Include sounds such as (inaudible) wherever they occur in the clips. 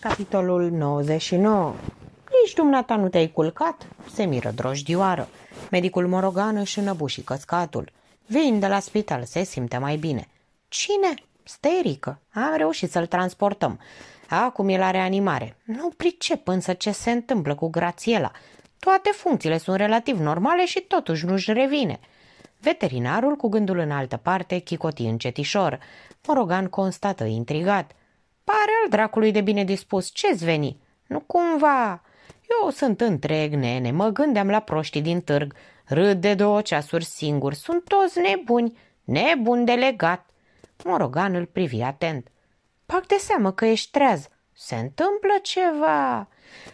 Capitolul 99 Nici dumneata nu te-ai culcat? Se miră drojdioară. Medicul Morogan își înăbuși căscatul. Vin de la spital, se simte mai bine. Cine? Sterică. Am reușit să-l transportăm. Acum e la reanimare. Nu pricep însă ce se întâmplă cu Grațiela. Toate funcțiile sunt relativ normale și totuși nu-și revine. Veterinarul, cu gândul în altă parte, chicotii încetișor. Morogan constată intrigat. Pare al dracului de bine dispus, ce-ți veni? Nu cumva... Eu sunt întreg, nene, mă gândeam la proștii din târg. Râd de două ceasuri singur, sunt toți nebuni, nebun de legat. Morogan îl privi atent. Pac de seamă că ești treaz. Se întâmplă ceva.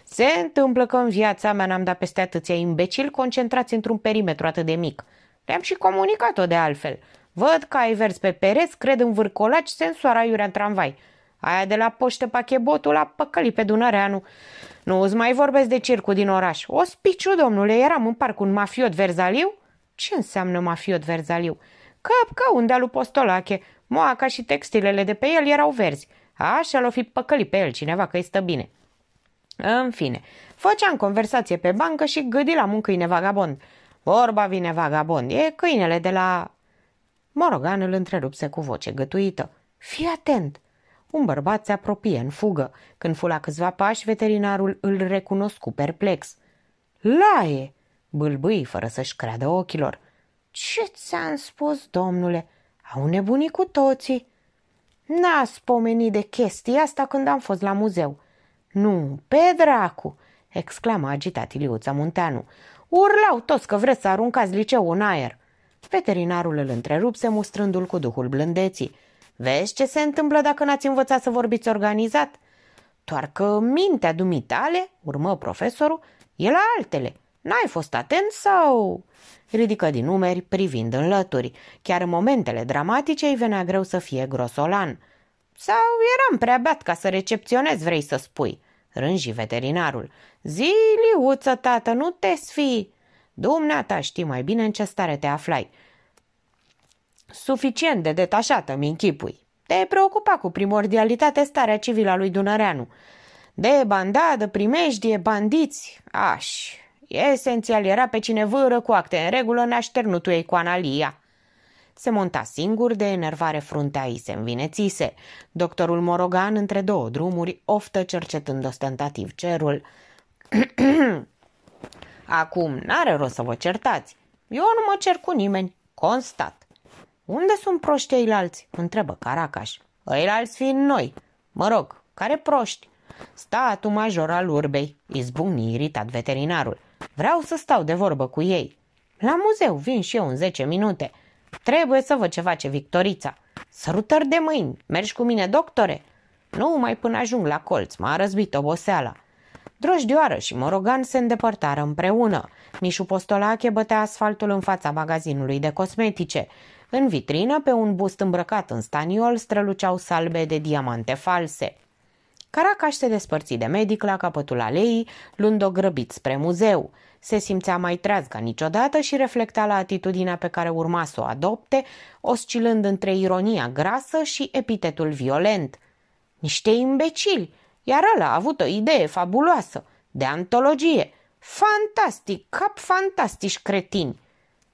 Se întâmplă că în viața mea n-am dat peste atâția imbecili concentrați într-un perimetru atât de mic. Le-am și comunicat-o de altfel. Văd că ai vers pe pereți, cred în vârcolaci, sensoara iurea în tramvai. Aia de la poștă pachebotul a păcălit pe Dunăreanu. Nu îți mai vorbesc de circul din oraș. O spiciu, domnule, eram în parc un mafiot verzaliu? Ce înseamnă mafiot verzaliu? Căp ca unde lui Postolache. Moaca și textilele de pe el erau verzi. Așa l-o fi păcălit pe el cineva că i stă bine. În fine, făceam conversație pe bancă și gâdi la un câine vagabond. Vorba vine vagabond, e câinele de la... Morogan îl întrerupse cu voce gătuită. Fii atent! Un bărbat se apropie în fugă. Când fu la câțiva pași, veterinarul îl recunoscu perplex. Laie! Bâlbâi fără să-și creadă ochilor. Ce ți-am spus, domnule? Au nebunit cu toții. n a spomenit de chestia asta când am fost la muzeu. Nu, pe dracu! exclamă agitat Iliuța Munteanu. Urlau toți că vreți să aruncați liceul în aer. Veterinarul îl întrerupse mustrându-l cu duhul blândeții. Vezi ce se întâmplă dacă n-ați învățat să vorbiți organizat? Doar că mintea dumitale, urmă profesorul, e la altele. N-ai fost atent sau... Ridică din numeri, privind în lături. Chiar în momentele dramatice îi venea greu să fie grosolan. Sau eram prea beat ca să recepționez, vrei să spui. Rânji veterinarul. Ziliuță, tată, nu te sfii! Dumneata știi mai bine în ce stare te aflai. Suficient de detașată, mi închipui. Te preocupa cu primordialitate starea civilă a lui Dunăreanu. De bandadă, primejdie, bandiți, aș. Esențial era pe cine vâră cu acte în regulă, ei cu analia. Se monta singur, de enervare fruntea ei se învinețise. Doctorul Morogan, între două drumuri, oftă cercetând ostentativ cerul. (clears throat) Acum, n-are rost să vă certați. Eu nu mă cer cu nimeni, constat. Unde sunt proștii ăilalți? Întrebă Caracaș. Ăilalți fiind noi. Mă rog, care proști? Statul major al urbei, izbucni iritat veterinarul. Vreau să stau de vorbă cu ei. La muzeu vin și eu în 10 minute. Trebuie să văd ce face Victorița. Sărutări de mâini. Mergi cu mine, doctore? Nu mai până ajung la colț, m-a răzbit oboseala. Drojdioară și Morogan se îndepărtară împreună. Mișu Postolache bătea asfaltul în fața magazinului de cosmetice. În vitrină, pe un bust îmbrăcat în staniol, străluceau salbe de diamante false. Caracaș se despărți de medic la capătul aleii, luând-o grăbit spre muzeu. Se simțea mai treaz ca niciodată și reflecta la atitudinea pe care urma să o adopte, oscilând între ironia grasă și epitetul violent. Niște imbecili! Iar ăla a avut o idee fabuloasă, de antologie. Fantastic, cap fantastici cretini!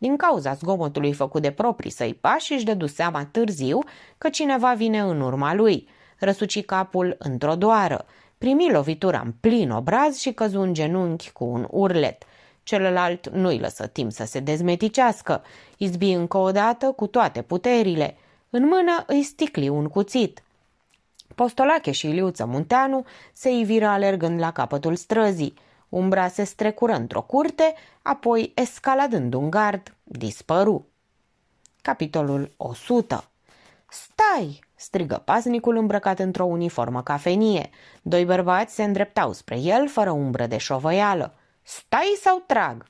Din cauza zgomotului făcut de proprii săi pași, își dădu seama târziu că cineva vine în urma lui. Răsuci capul într-o doară, primi lovitura în plin obraz și căzu în genunchi cu un urlet. Celălalt nu-i lăsă timp să se dezmeticească, izbi încă o dată cu toate puterile. În mână îi sticli un cuțit. Postolache și Iliuță Munteanu se iviră alergând la capătul străzii. Umbra se strecură într-o curte, apoi, escaladând un gard, dispăru. Capitolul 100 Stai!" strigă paznicul îmbrăcat într-o uniformă cafenie. Doi bărbați se îndreptau spre el fără umbră de șovăială. Stai sau trag?"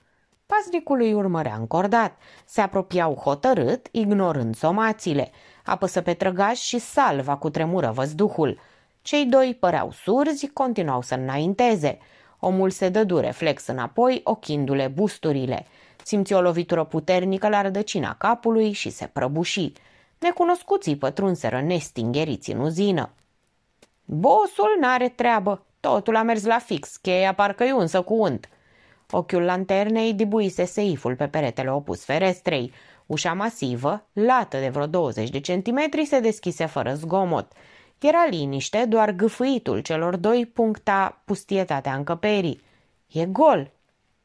Paznicul îi urmărea încordat. Se apropiau hotărât, ignorând somațiile. Apăsă pe trăgaș și salva cu tremură văzduhul. Cei doi păreau surzi, continuau să înainteze. Omul se dădu reflex înapoi, ochindu-le busturile. Simți o lovitură puternică la rădăcina capului și se prăbuși. Necunoscuții pătrunseră nestingheriți în uzină. Bosul n-are treabă, totul a mers la fix, cheia parcă e unsă cu unt. Ochiul lanternei dibuise seiful pe peretele opus ferestrei. Ușa masivă, lată de vreo 20 de centimetri, se deschise fără zgomot. Era liniște, doar gâfâitul celor doi puncta pustietatea încăperii. E gol!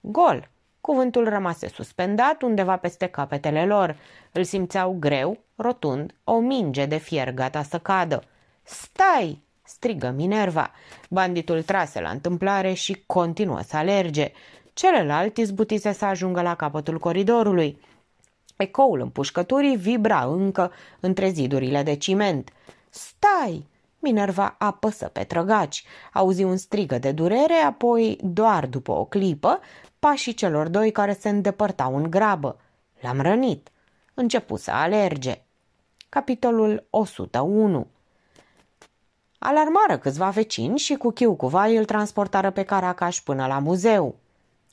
Gol! Cuvântul rămase suspendat undeva peste capetele lor. Îl simțeau greu, rotund, o minge de fier gata să cadă. Stai! strigă Minerva. Banditul trase la întâmplare și continuă să alerge. Celălalt izbutise să ajungă la capătul coridorului. Ecoul împușcăturii vibra încă între zidurile de ciment. Stai! Minerva apăsă pe trăgaci, auzi un strigă de durere, apoi, doar după o clipă, pașii celor doi care se îndepărtau în grabă. L-am rănit. Începu să alerge. Capitolul 101 Alarmară câțiva vecini și cu chiu cu vai îl transportară pe Caracaș până la muzeu.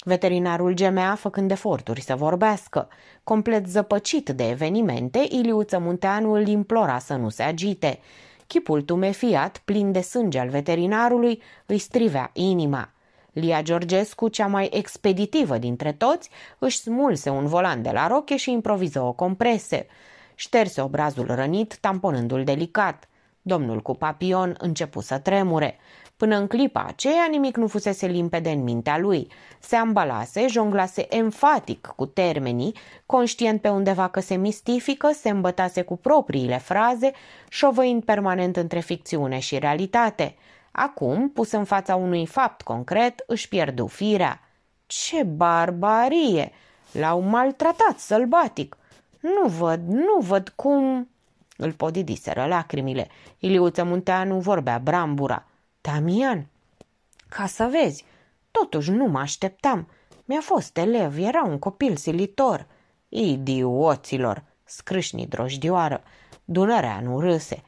Veterinarul gemea făcând eforturi să vorbească. Complet zăpăcit de evenimente, Iliuță Munteanu îl implora să nu se agite. Chipul tumefiat, plin de sânge al veterinarului, îi strivea inima. Lia Georgescu, cea mai expeditivă dintre toți, își smulse un volan de la roche și improviză o comprese. Șterse obrazul rănit, tamponându-l delicat. Domnul cu papion începu să tremure. Până în clipa aceea nimic nu fusese limpede în mintea lui. Se ambalase, jonglase enfatic cu termenii, conștient pe undeva că se mistifică, se îmbătase cu propriile fraze, șovăind permanent între ficțiune și realitate. Acum, pus în fața unui fapt concret, își pierdu firea. Ce barbarie! L-au maltratat sălbatic! Nu văd, nu văd cum... Îl podidiseră lacrimile. Iliuță Munteanu vorbea brambura. Tamian, ca să vezi, totuși nu mă așteptam. Mi-a fost elev, era un copil silitor. Idioților, scrâșni drojdioară, nu râse.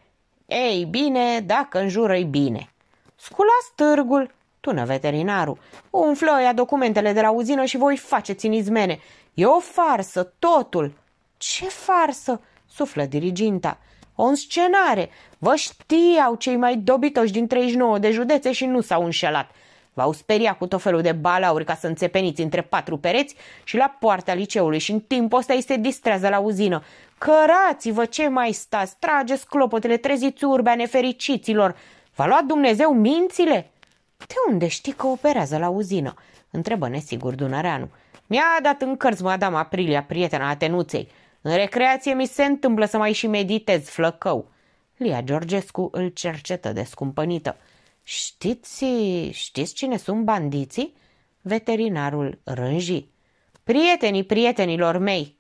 Ei bine, dacă înjură-i bine. Scula stârgul, tună veterinarul. Umflă ia documentele de la uzină și voi faceți în izmene. E o farsă, totul. Ce farsă? suflă diriginta o înscenare. Vă știau cei mai dobitoși din 39 de județe și nu s-au înșelat. V-au speriat cu tot felul de balauri ca să înțepeniți între patru pereți și la poarta liceului și în timpul ăsta îi se distrează la uzină. Cărați-vă ce mai stați, trageți clopotele, treziți urbea nefericiților. V-a luat Dumnezeu mințile? De unde știi că operează la uzină? Întrebă nesigur Dunăreanu. Mi-a dat în cărți, madame Aprilia, prietena Atenuței. În recreație mi se întâmplă să mai și meditez, flăcău. Lia Georgescu îl cercetă descumpănită. Știți, știți cine sunt bandiții? Veterinarul rânji. Prietenii prietenilor mei.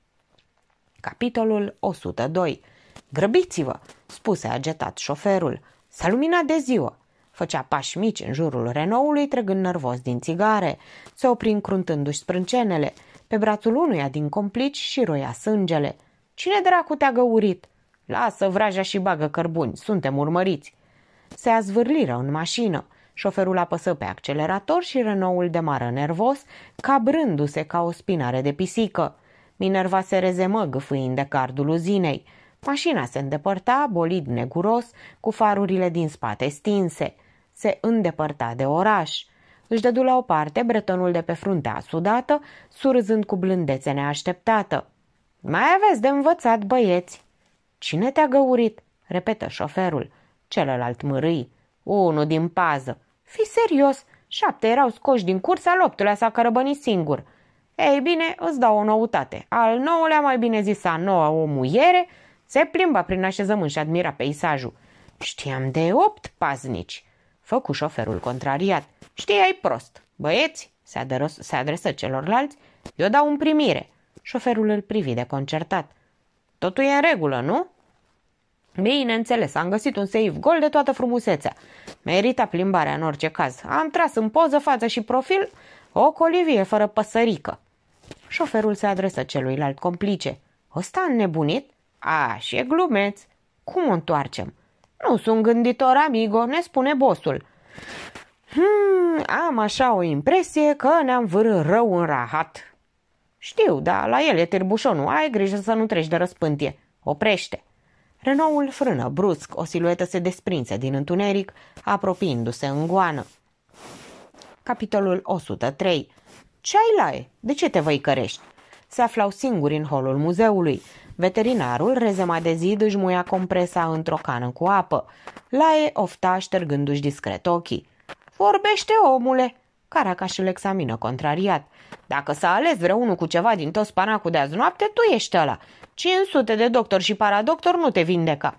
Capitolul 102 Grăbiți-vă, spuse agetat șoferul. S-a luminat de ziua. Făcea pași mici în jurul renoului, trăgând nervos din țigare. Se opri încruntându-și sprâncenele. Pe brațul unuia din complici și roia sângele. Cine dracu te-a găurit? Lasă vraja și bagă cărbuni, suntem urmăriți. Se azvârliră în mașină. Șoferul apăsă pe accelerator și Renaultul demară nervos, cabrându-se ca o spinare de pisică. Minerva se rezemă gâfâind de cardul uzinei. Mașina se îndepărta, bolid neguros, cu farurile din spate stinse. Se îndepărta de oraș. Își dădu la o parte bretonul de pe fruntea sudată, surzând cu blândețe neașteptată. Mai aveți de învățat, băieți!" Cine te-a găurit?" repetă șoferul. Celălalt mărâi. Unul din pază. Fi serios, șapte erau scoși din curs, al optulea s-a cărăbănit singur. Ei bine, îți dau o noutate. Al nouălea, mai bine zis a noua o muiere, se plimba prin așezământ și admira peisajul. Știam de opt paznici. Făcu șoferul contrariat. Știai prost. Băieți, se, adăros, se adresă celorlalți, eu dau în primire. Șoferul îl privi de concertat. Totul e în regulă, nu? Bineînțeles, am găsit un seif gol de toată frumusețea. Merita plimbarea în orice caz. Am tras în poză, față și profil o colivie fără păsărică. Șoferul se adresă celuilalt complice. Ăsta a nebunit? A, și e glumeț. Cum o întoarcem? Nu sunt gânditor, amigo, ne spune bosul. Hmm, am așa o impresie că ne-am vâr rău în rahat. Știu, dar la el e târbușonul, ai grijă să nu treci de răspântie. Oprește. Renoul frână brusc, o siluetă se desprinse din întuneric, apropiindu-se în goană. Capitolul 103 Ce ai la e? De ce te văicărești? Se aflau singuri în holul muzeului. Veterinarul rezema de zid își muia compresa într-o cană cu apă. Lae ofta ștergându-și discret ochii. Vorbește, omule!" Caracaș îl examină contrariat. Dacă s-a ales vreunul cu ceva din tot spanacul de azi noapte, tu ești ăla. 500 de doctor și paradoctor nu te vindeca.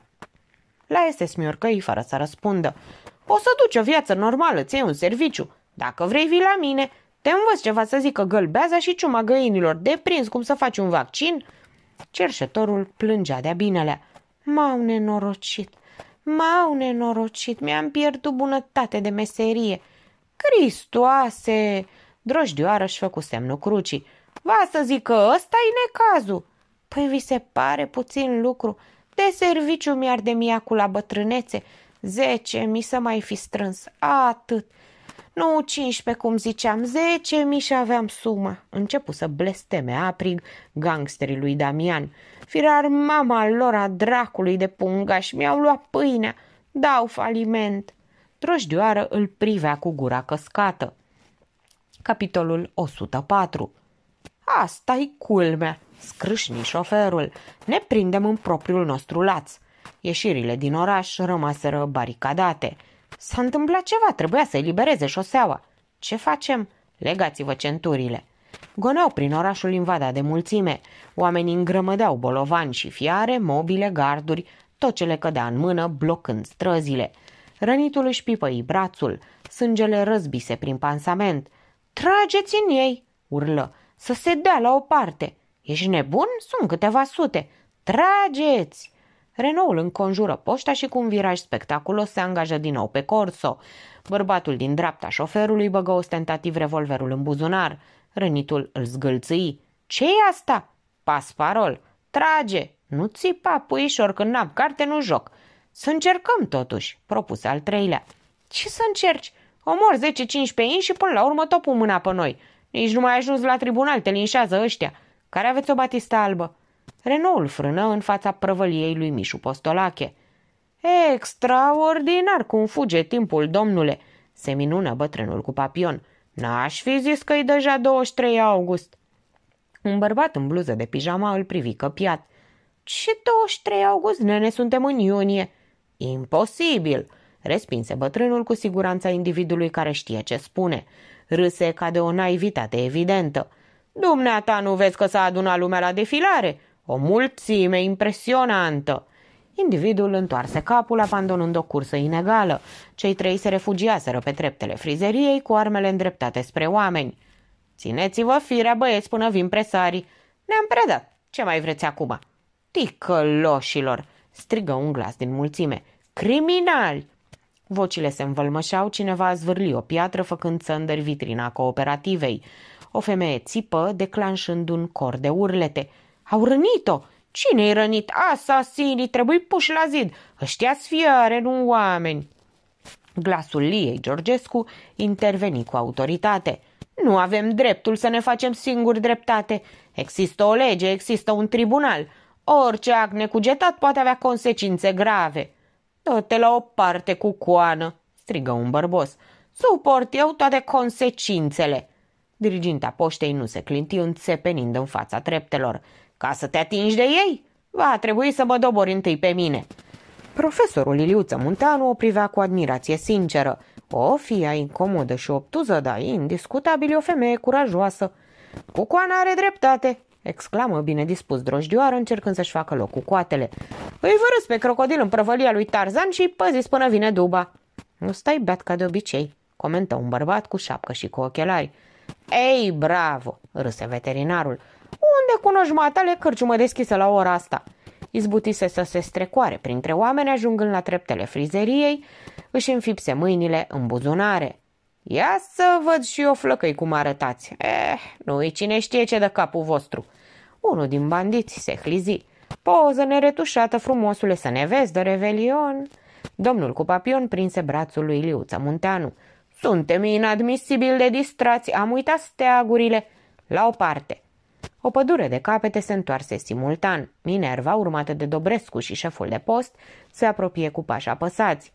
La e se smiurcăi fără să răspundă. O să duci o viață normală, ți un serviciu. Dacă vrei, vii la mine. Te învăț ceva să zică gălbeaza și ciuma găinilor, deprins cum să faci un vaccin, Cerșătorul plângea de-a binelea. M-au nenorocit! M-au nenorocit! Mi-am pierdut bunătate de meserie! Cristoase! Drojdioară și făcu semnul crucii. Va să zic că ăsta e necazul! Păi vi se pare puțin lucru? De serviciu mi-ar de miacul la bătrânețe. Zece mi să mai fi strâns. Atât! Nu 15, cum ziceam, 10 mii și aveam suma. Începu să blesteme aprig gangsterii lui Damian. Firar mama lor a dracului de punga și mi-au luat pâinea, dau faliment. Drojdioară îl privea cu gura căscată. Capitolul 104 Asta-i culmea, scrâșni șoferul. Ne prindem în propriul nostru laț. Ieșirile din oraș rămaseră baricadate – S-a întâmplat ceva, trebuia să elibereze șoseaua. Ce facem? Legați-vă centurile. Goneau prin orașul invadat de mulțime. Oamenii îngrămădeau bolovani și fiare, mobile, garduri, tot ce le cădea în mână, blocând străzile. Rănitul își pipăi brațul, sângele răzbise prin pansament. Trageți în ei!" urlă. Să se dea la o parte!" Ești nebun? Sunt câteva sute!" Trageți!" Renault înconjură poșta și cu un viraj spectaculos se angajă din nou pe Corso. Bărbatul din dreapta șoferului băgă ostentativ revolverul în buzunar. Rănitul îl zgâlțâi. ce e asta?" Pasparol. Trage! Nu țipa, puișor, când n-am carte, nu joc." Să încercăm totuși," propuse al treilea. Ce să încerci? Omor 10-15 in și până la urmă topul mâna pe noi. Nici nu mai ajuns la tribunal, te linșează ăștia. Care aveți o batista albă?" Renault frână în fața prăvăliei lui Mișu Postolache. Extraordinar cum fuge timpul, domnule!" se minună bătrânul cu papion. N-aș fi zis că-i deja 23 august." Un bărbat în bluză de pijama îl privi căpiat. Ce 23 august, nene, suntem în iunie!" Imposibil!" respinse bătrânul cu siguranța individului care știe ce spune. Râse ca de o naivitate evidentă. Dumneata nu vezi că s-a adunat lumea la defilare? O mulțime impresionantă! Individul întoarse capul, abandonând o cursă inegală. Cei trei se refugiaseră pe treptele frizeriei cu armele îndreptate spre oameni. Țineți-vă firea, băieți, până vin presarii. Ne-am predat. Ce mai vreți acum? Ticăloșilor! strigă un glas din mulțime. Criminali! Vocile se învălmășeau, cineva a zvârli o piatră făcând țăndări vitrina cooperativei. O femeie țipă, declanșând un cor de urlete – au rănit-o! Cine-i rănit? Asasinii trebuie puși la zid! Ăștia fiare, nu oameni! Glasul Liei Georgescu interveni cu autoritate. Nu avem dreptul să ne facem singuri dreptate. Există o lege, există un tribunal. Orice act necugetat poate avea consecințe grave. Dă-te la o parte cu coană, strigă un bărbos. Suport eu toate consecințele. Diriginta poștei nu se clinti înțepenind în fața treptelor. Ca să te atingi de ei, va trebui să mă dobori întâi pe mine. Profesorul Iliuță Munteanu o privea cu admirație sinceră. O fia incomodă și obtuză, dar indiscutabil o femeie curajoasă. Cucoana are dreptate, exclamă bine dispus drojdioară încercând să-și facă loc cu coatele. Îi vărâs pe crocodil în prăvălia lui Tarzan și păziți până vine duba. Nu stai beat ca de obicei, comentă un bărbat cu șapcă și cu ochelari. Ei, bravo, râse veterinarul unde cunoști matale cârciumă deschisă la ora asta? Izbutise să se strecoare printre oameni ajungând la treptele frizeriei, își înfipse mâinile în buzunare. Ia să văd și eu flăcăi cum arătați. Eh, nu cine știe ce de capul vostru. Unul din bandiți se hlizi. Poză neretușată, frumosule, să ne vezi de revelion. Domnul cu papion prinse brațul lui Liuța Munteanu. Suntem inadmisibil de distrați, am uitat steagurile. La o parte. O pădure de capete se întoarse simultan. Minerva, urmată de Dobrescu și șeful de post, se apropie cu pași apăsați.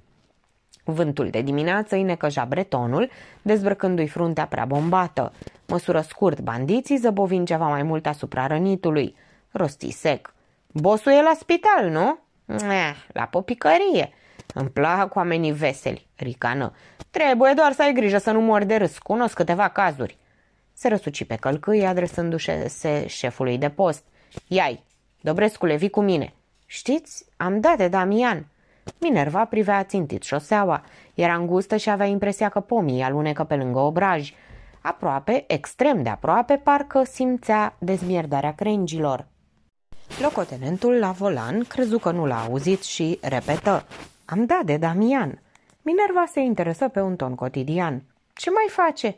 Vântul de dimineață îi necăja bretonul, dezbrăcându-i fruntea prea bombată. Măsură scurt bandiții, zăbovin ceva mai mult asupra rănitului. Rosti sec. Bosul e la spital, nu? Eh, la popicărie. Îmi plac oamenii veseli, ricană. Trebuie doar să ai grijă să nu mor de râs. Cunosc câteva cazuri se răsuci pe călcâi adresându-se șefului de post. Iai, Dobrescule, vii cu mine. Știți, am dat de Damian. Minerva privea țintit șoseaua. Era îngustă și avea impresia că pomii alunecă pe lângă obraj. Aproape, extrem de aproape, parcă simțea dezmierdarea crengilor. Locotenentul la volan crezu că nu l-a auzit și repetă. Am dat de Damian. Minerva se interesă pe un ton cotidian. Ce mai face?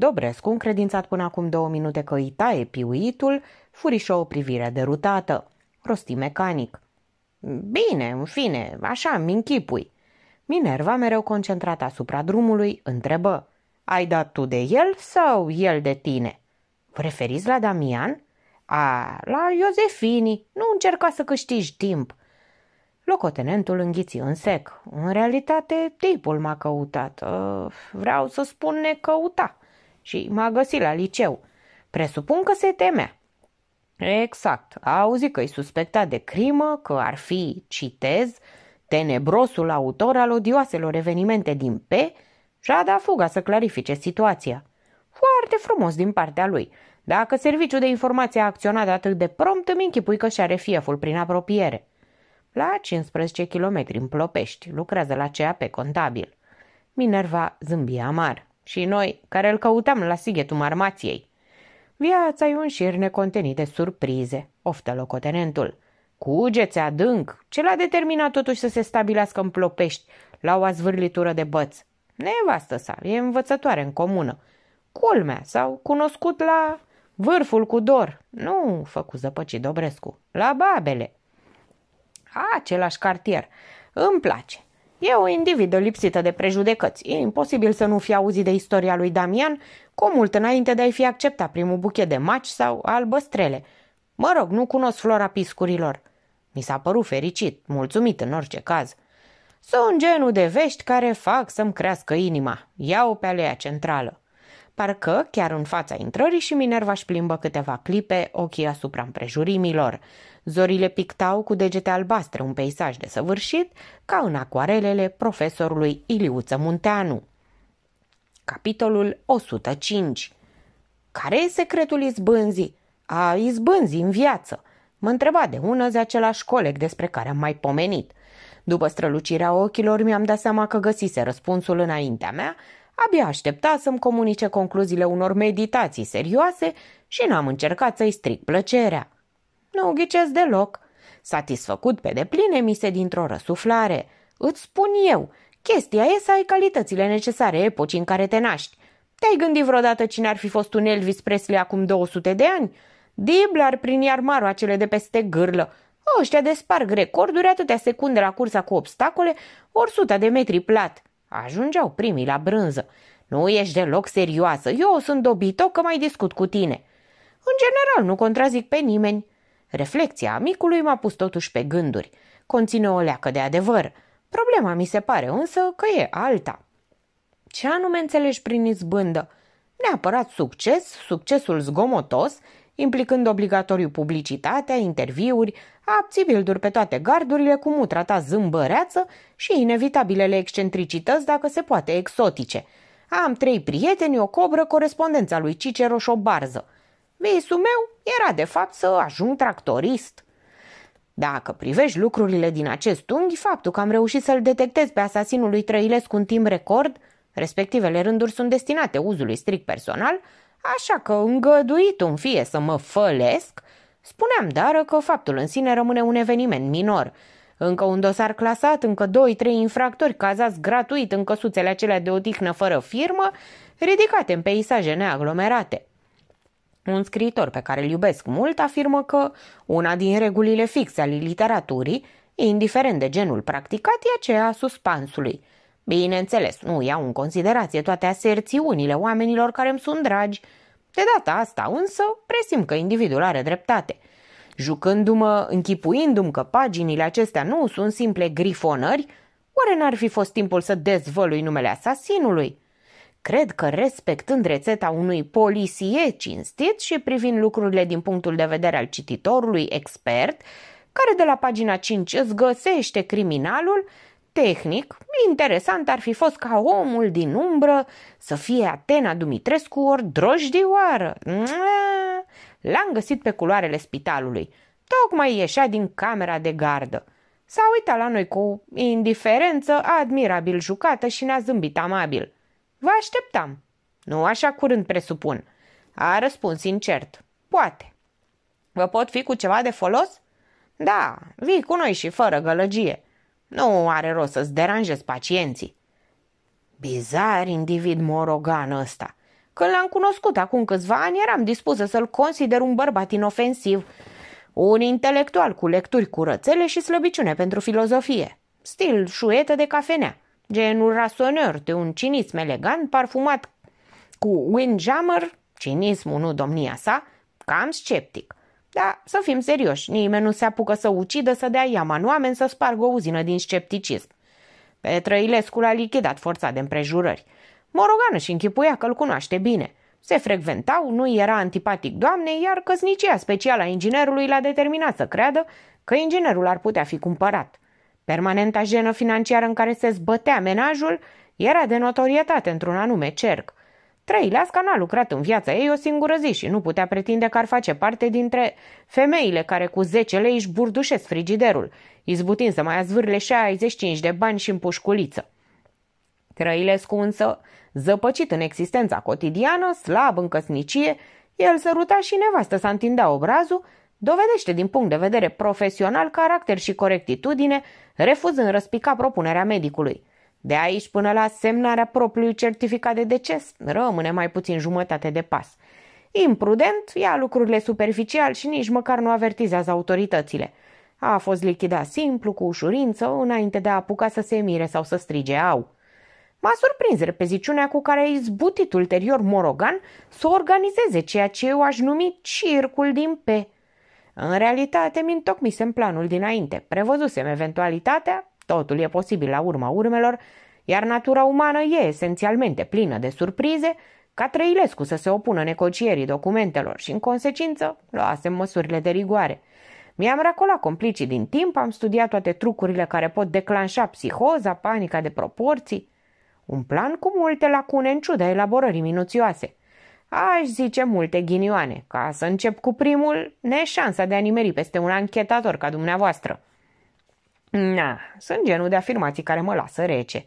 Dobrescu, încredințat până acum două minute că îi taie piuitul, furișă o privire derutată. Rosti mecanic. Bine, în fine, așa mi închipui. Minerva, mereu concentrată asupra drumului, întrebă. Ai dat tu de el sau el de tine? Vă referiți la Damian? A, la Iosefini. Nu încerca să câștigi timp. Locotenentul înghiți în sec. În realitate, tipul m-a căutat. Vreau să spun necăutat și m-a găsit la liceu. Presupun că se temea. Exact, a auzit că-i suspectat de crimă, că ar fi, citez, tenebrosul autor al odioaselor evenimente din P și a dat fuga să clarifice situația. Foarte frumos din partea lui. Dacă serviciul de informație a acționat atât de prompt, îmi închipui că și-are fieful prin apropiere. La 15 km în Plopești, lucrează la CAP contabil. Minerva zâmbia amar. Și noi, care îl căutam la sighetul marmației. Viața e un șir necontenit de surprize, oftă locotenentul. Cugeți adânc, ce l-a determinat totuși să se stabilească în plopești, la o azvârlitură de băț. Nevastă sa, e învățătoare în comună. Culmea, s-au cunoscut la vârful cu dor. Nu, făcu zăpăci Dobrescu, la babele. Același cartier. Îmi place. E o individă lipsită de prejudecăți. E imposibil să nu fi auzit de istoria lui Damian cu mult înainte de a-i fi acceptat primul buchet de maci sau albăstrele. Mă rog, nu cunosc flora piscurilor. Mi s-a părut fericit, mulțumit în orice caz. Sunt genul de vești care fac să-mi crească inima. Iau pe alea centrală parcă chiar în fața intrării și Minerva își plimbă câteva clipe ochii asupra împrejurimilor. Zorile pictau cu degete albastre un peisaj de săvârșit, ca în acuarelele profesorului Iliuță Munteanu. Capitolul 105 Care e secretul izbânzii? A izbânzii în viață. Mă întreba de ună zi același coleg despre care am mai pomenit. După strălucirea ochilor mi-am dat seama că găsise răspunsul înaintea mea Abia aștepta să-mi comunice concluziile unor meditații serioase și n-am încercat să-i stric plăcerea. Nu ghicesc deloc. Satisfăcut pe deplin emise dintr-o răsuflare. Îți spun eu, chestia e să ai calitățile necesare epocii în care te naști. Te-ai gândit vreodată cine ar fi fost un Elvis Presley acum 200 de ani? Diblar prin iarmaru acele de peste gârlă. Ăștia desparg recorduri atâtea secunde la cursa cu obstacole, ori suta de metri plat – Ajungeau primii la brânză. Nu ești deloc serioasă, eu sunt dobito că mai discut cu tine. În general, nu contrazic pe nimeni. Reflecția amicului m-a pus totuși pe gânduri. Conține o leacă de adevăr. Problema mi se pare însă că e alta. Ce anume înțelegi prin izbândă? Neapărat succes, succesul zgomotos, implicând obligatoriu publicitatea, interviuri, apții bilduri pe toate gardurile cu mutra ta zâmbăreață și inevitabilele excentricități, dacă se poate, exotice. Am trei prieteni, o cobră, corespondența lui Cicero și o barză. Visul meu era de fapt să ajung tractorist. Dacă privești lucrurile din acest unghi, faptul că am reușit să-l detectez pe asasinul lui Trăilescu în timp record, respectivele rânduri sunt destinate uzului strict personal, așa că îngăduit un fie să mă fălesc, spuneam dar că faptul în sine rămâne un eveniment minor. Încă un dosar clasat, încă doi, trei infractori cazați gratuit în căsuțele acelea de odihnă fără firmă, ridicate în peisaje neaglomerate. Un scriitor pe care îl iubesc mult afirmă că una din regulile fixe ale literaturii, indiferent de genul practicat, e aceea suspansului – Bineînțeles, nu iau în considerație toate aserțiunile oamenilor care îmi sunt dragi. De data asta însă presim că individul are dreptate. Jucându-mă, închipuindu-mi că paginile acestea nu sunt simple grifonări, oare n-ar fi fost timpul să dezvălui numele asasinului? Cred că respectând rețeta unui polisie cinstit și privind lucrurile din punctul de vedere al cititorului expert, care de la pagina 5 îți găsește criminalul, Tehnic, interesant ar fi fost ca omul din umbră să fie Atena Dumitrescu ori drojdioară. L-am găsit pe culoarele spitalului. Tocmai ieșea din camera de gardă. S-a uitat la noi cu indiferență admirabil jucată și ne-a zâmbit amabil. Vă așteptam. Nu așa curând presupun. A răspuns incert. Poate. Vă pot fi cu ceva de folos? Da, vii cu noi și fără gălăgie. Nu are rost să-ți deranjezi pacienții. Bizar individ morogan ăsta. Când l-am cunoscut acum câțiva ani, eram dispusă să-l consider un bărbat inofensiv, un intelectual cu lecturi curățele și slăbiciune pentru filozofie, stil șuietă de cafenea, genul rasoneur de un cinism elegant parfumat cu windjammer, cinismul nu domnia sa, cam sceptic. Dar să fim serioși, nimeni nu se apucă să ucidă, să dea iama în oameni, să spargă o uzină din scepticism. Petre Ilescu l-a lichidat forța de împrejurări. Morogan și închipuia că îl cunoaște bine. Se frecventau, nu era antipatic doamnei, iar căsnicia specială a inginerului l-a determinat să creadă că inginerul ar putea fi cumpărat. Permanenta jenă financiară în care se zbătea menajul era de notorietate într-un anume cerc. Trăileasca n-a lucrat în viața ei o singură zi și nu putea pretinde că ar face parte dintre femeile care cu 10 lei își burdușesc frigiderul, izbutind să mai azvârle 65 de bani și în pușculiță. Trăilescu însă, zăpăcit în existența cotidiană, slab în căsnicie, el săruta și nevastă să întindea obrazul, dovedește din punct de vedere profesional caracter și corectitudine, refuzând răspica propunerea medicului – de aici până la semnarea propriului certificat de deces rămâne mai puțin jumătate de pas. Imprudent, ia lucrurile superficial și nici măcar nu avertizează autoritățile. A fost lichidat simplu, cu ușurință, înainte de a apuca să se mire sau să strige au. M-a surprins repeziciunea cu care a izbutit ulterior Morogan să organizeze ceea ce eu aș numi circul din P. În realitate, mi-ntocmisem planul dinainte, prevăzusem eventualitatea, Totul e posibil la urma urmelor, iar natura umană e esențialmente plină de surprize, ca Trăilescu să se opună necocierii documentelor și, în consecință, luasem măsurile de rigoare. Mi-am racolat complicii din timp, am studiat toate trucurile care pot declanșa psihoza, panica de proporții. Un plan cu multe lacune în ciuda elaborării minuțioase. Aș zice multe ghinioane, ca să încep cu primul, neșansa de a nimeri peste un anchetator ca dumneavoastră – Na, sunt genul de afirmații care mă lasă rece.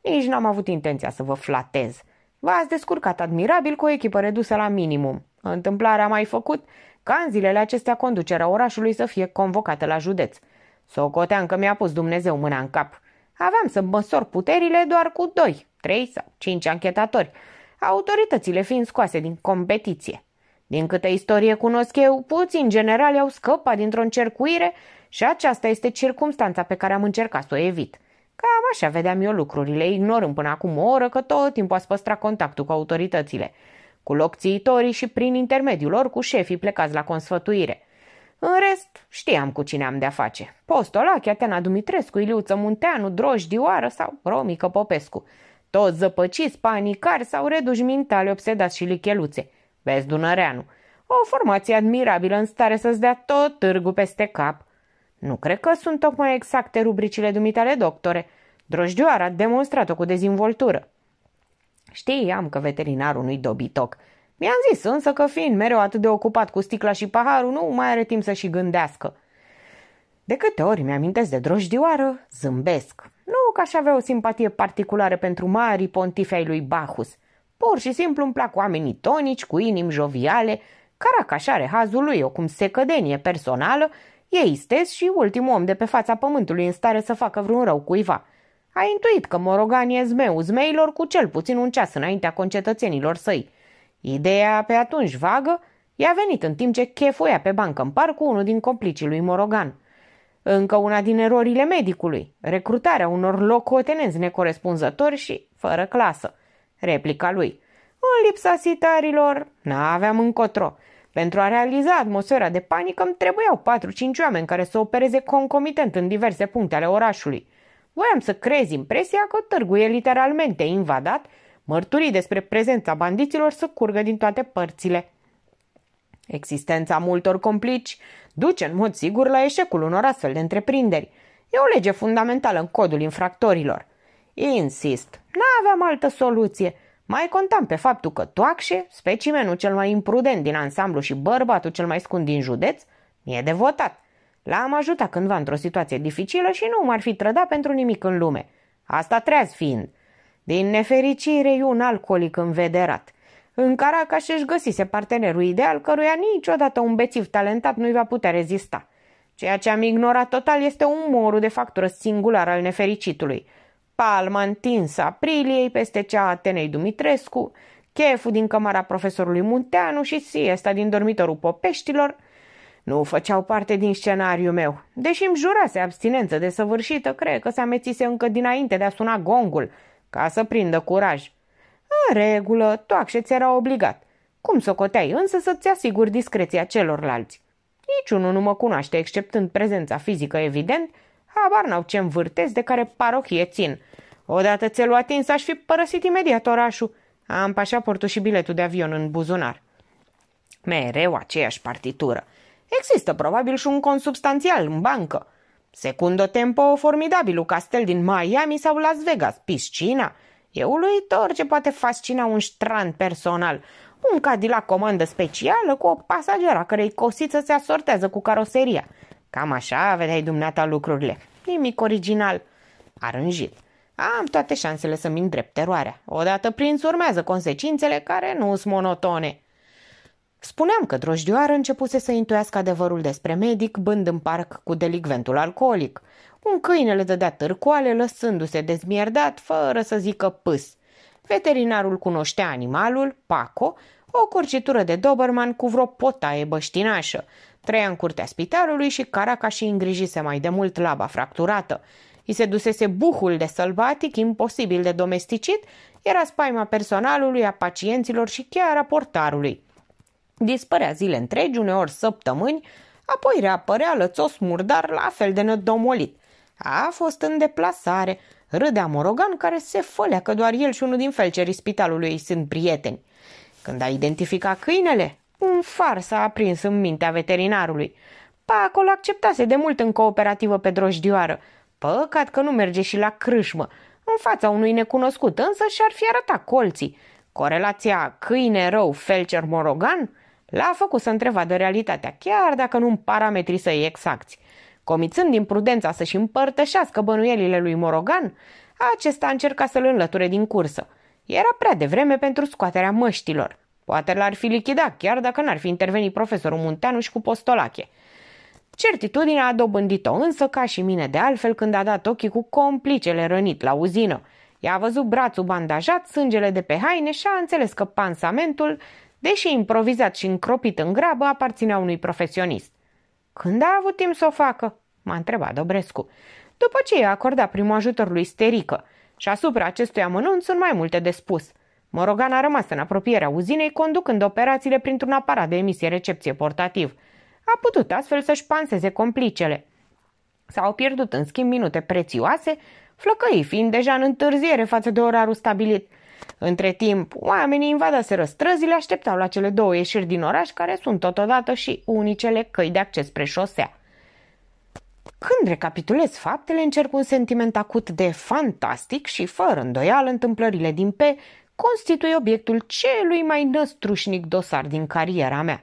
Nici n-am avut intenția să vă flatez. V-ați descurcat admirabil cu o echipă redusă la minimum. Întâmplarea mai făcut ca în zilele acestea conducerea orașului să fie convocată la județ. Socoteam că mi-a pus Dumnezeu mâna în cap. Aveam să măsor puterile doar cu doi, trei sau cinci anchetatori, autoritățile fiind scoase din competiție. Din câte istorie cunosc eu, puțin generali au scăpat dintr-o încercuire și aceasta este circumstanța pe care am încercat să o evit. Cam așa vedeam eu lucrurile, ignorând până acum o oră că tot timpul ați păstra contactul cu autoritățile, cu locțiitorii și prin intermediul lor cu șefii plecați la consfătuire. În rest, știam cu cine am de-a face. Postolache, Ateana Dumitrescu, Iliuță Munteanu, Droș Dioară sau Romică Popescu. Toți zăpăciți, panicari sau reduși mintale, obsedați și licheluțe. Vezi Dunăreanu. O formație admirabilă în stare să-ți dea tot târgu peste cap – nu cred că sunt tocmai exacte rubricile dumitale, doctore. Drojdioara a demonstrat-o cu dezinvoltură. Știam că veterinarul nu-i dobitoc. Mi-am zis însă că fiind mereu atât de ocupat cu sticla și paharul, nu mai are timp să și gândească. De câte ori mi-amintesc de drojdioară, zâmbesc. Nu că aș avea o simpatie particulară pentru marii pontife ai lui Bahus. Pur și simplu îmi plac oamenii tonici, cu inimi joviale, Caracaș are hazul lui o cum secădenie personală E istes și ultimul om de pe fața pământului în stare să facă vreun rău cuiva. A intuit că Morogan e zmeu zmeilor cu cel puțin un ceas înaintea concetățenilor săi. Ideea pe atunci vagă i-a venit în timp ce chefuia pe bancă în parc cu unul din complicii lui Morogan. Încă una din erorile medicului, recrutarea unor locotenenți necorespunzători și fără clasă. Replica lui. În lipsa sitarilor, n-aveam încotro. Pentru a realiza atmosfera de panică îmi trebuiau 4-5 oameni care să opereze concomitent în diverse puncte ale orașului. Voiam să creez impresia că târgul e literalmente invadat, mărturii despre prezența bandiților să curgă din toate părțile. Existența multor complici duce în mod sigur la eșecul unor astfel de întreprinderi. E o lege fundamentală în codul infractorilor. Insist, n-aveam altă soluție. Mai contam pe faptul că Toacșe, specimenul cel mai imprudent din ansamblu și bărbatul cel mai scund din județ, mi-e devotat. L-am ajutat cândva într-o situație dificilă și nu m-ar fi trădat pentru nimic în lume. Asta treaz fiind. Din nefericire, e un alcoolic învederat. În și-și găsise partenerul ideal căruia niciodată un bețiv talentat nu-i va putea rezista. Ceea ce am ignorat total este umorul de factură singular al nefericitului – palma întinsă apriliei peste cea a Atenei Dumitrescu, cheful din cămara profesorului Munteanu și siesta din dormitorul popeștilor, nu făceau parte din scenariul meu. Deși îmi jurase abstinență săvârșită, cred că se amețise încă dinainte de a suna gongul, ca să prindă curaj. În regulă, ți era obligat. Cum să coteai însă să-ți asiguri discreția celorlalți? Niciunul nu mă cunoaște, exceptând prezența fizică, evident, Habar n-au ce învârtesc de care parohie țin. Odată ți-l atins, aș fi părăsit imediat orașul. Am pașaportul și biletul de avion în buzunar. Mereu aceeași partitură. Există probabil și un consubstanțial în bancă. Secundo tempo formidabilul castel din Miami sau Las Vegas, piscina. E uluitor ce poate fascina un ștran personal, un Cadillac comandă specială cu o pasageră a cărei cosiță se asortează cu caroseria – Cam așa vedeai dumneata lucrurile. Nimic original. Aranjit. Am toate șansele să-mi îndrept eroarea. Odată prins urmează consecințele care nu sunt monotone. Spuneam că drojdioară începuse să intuiască adevărul despre medic, bând în parc cu delicventul alcoolic. Un câine le dădea târcoale, lăsându-se dezmierdat, fără să zică pâs. Veterinarul cunoștea animalul, Paco, o curcitură de Doberman cu vreo potaie băștinașă, trăia în curtea spitalului și Caraca și îngrijise mai de mult laba fracturată. I se dusese buhul de sălbatic, imposibil de domesticit, era spaima personalului, a pacienților și chiar a portarului. Dispărea zile întregi, uneori săptămâni, apoi reapărea lățos murdar la fel de nedomolit. A fost în deplasare, râdea Morogan care se fălea că doar el și unul din felcerii spitalului ei sunt prieteni. Când a identificat câinele, un far s-a aprins în mintea veterinarului. Paco l-acceptase de mult în cooperativă pe drojdioară. Păcat că nu merge și la crâșmă, în fața unui necunoscut, însă și-ar fi arătat colții. Corelația câine rău felcer morogan l-a făcut să întrevadă realitatea, chiar dacă nu în parametrii săi exacti. Comițând din prudența să-și împărtășească bănuielile lui Morogan, acesta a încercat să-l înlăture din cursă. Era prea devreme pentru scoaterea măștilor. Poate l-ar fi lichidat chiar dacă n-ar fi intervenit profesorul Munteanu și cu postolache. Certitudinea a dobândit-o însă ca și mine de altfel când a dat ochii cu complicele rănit la uzină. Ea a văzut brațul bandajat, sângele de pe haine și a înțeles că pansamentul, deși improvizat și încropit în grabă, aparținea unui profesionist. Când a avut timp să o facă? m-a întrebat Dobrescu. După ce i-a acordat primul ajutor lui Sterică și asupra acestui amănunt sunt mai multe de spus – Morogan a rămas în apropierea uzinei, conducând operațiile printr-un aparat de emisie-recepție portativ. A putut astfel să-și panseze complicele. S-au pierdut, în schimb, minute prețioase, flăcăii fiind deja în întârziere față de orarul stabilit. Între timp, oamenii invadaseră străzile, așteptau la cele două ieșiri din oraș, care sunt totodată și unicele căi de acces spre șosea. Când recapitulez faptele, încerc un sentiment acut de fantastic și, fără îndoială, întâmplările din P constituie obiectul celui mai năstrușnic dosar din cariera mea.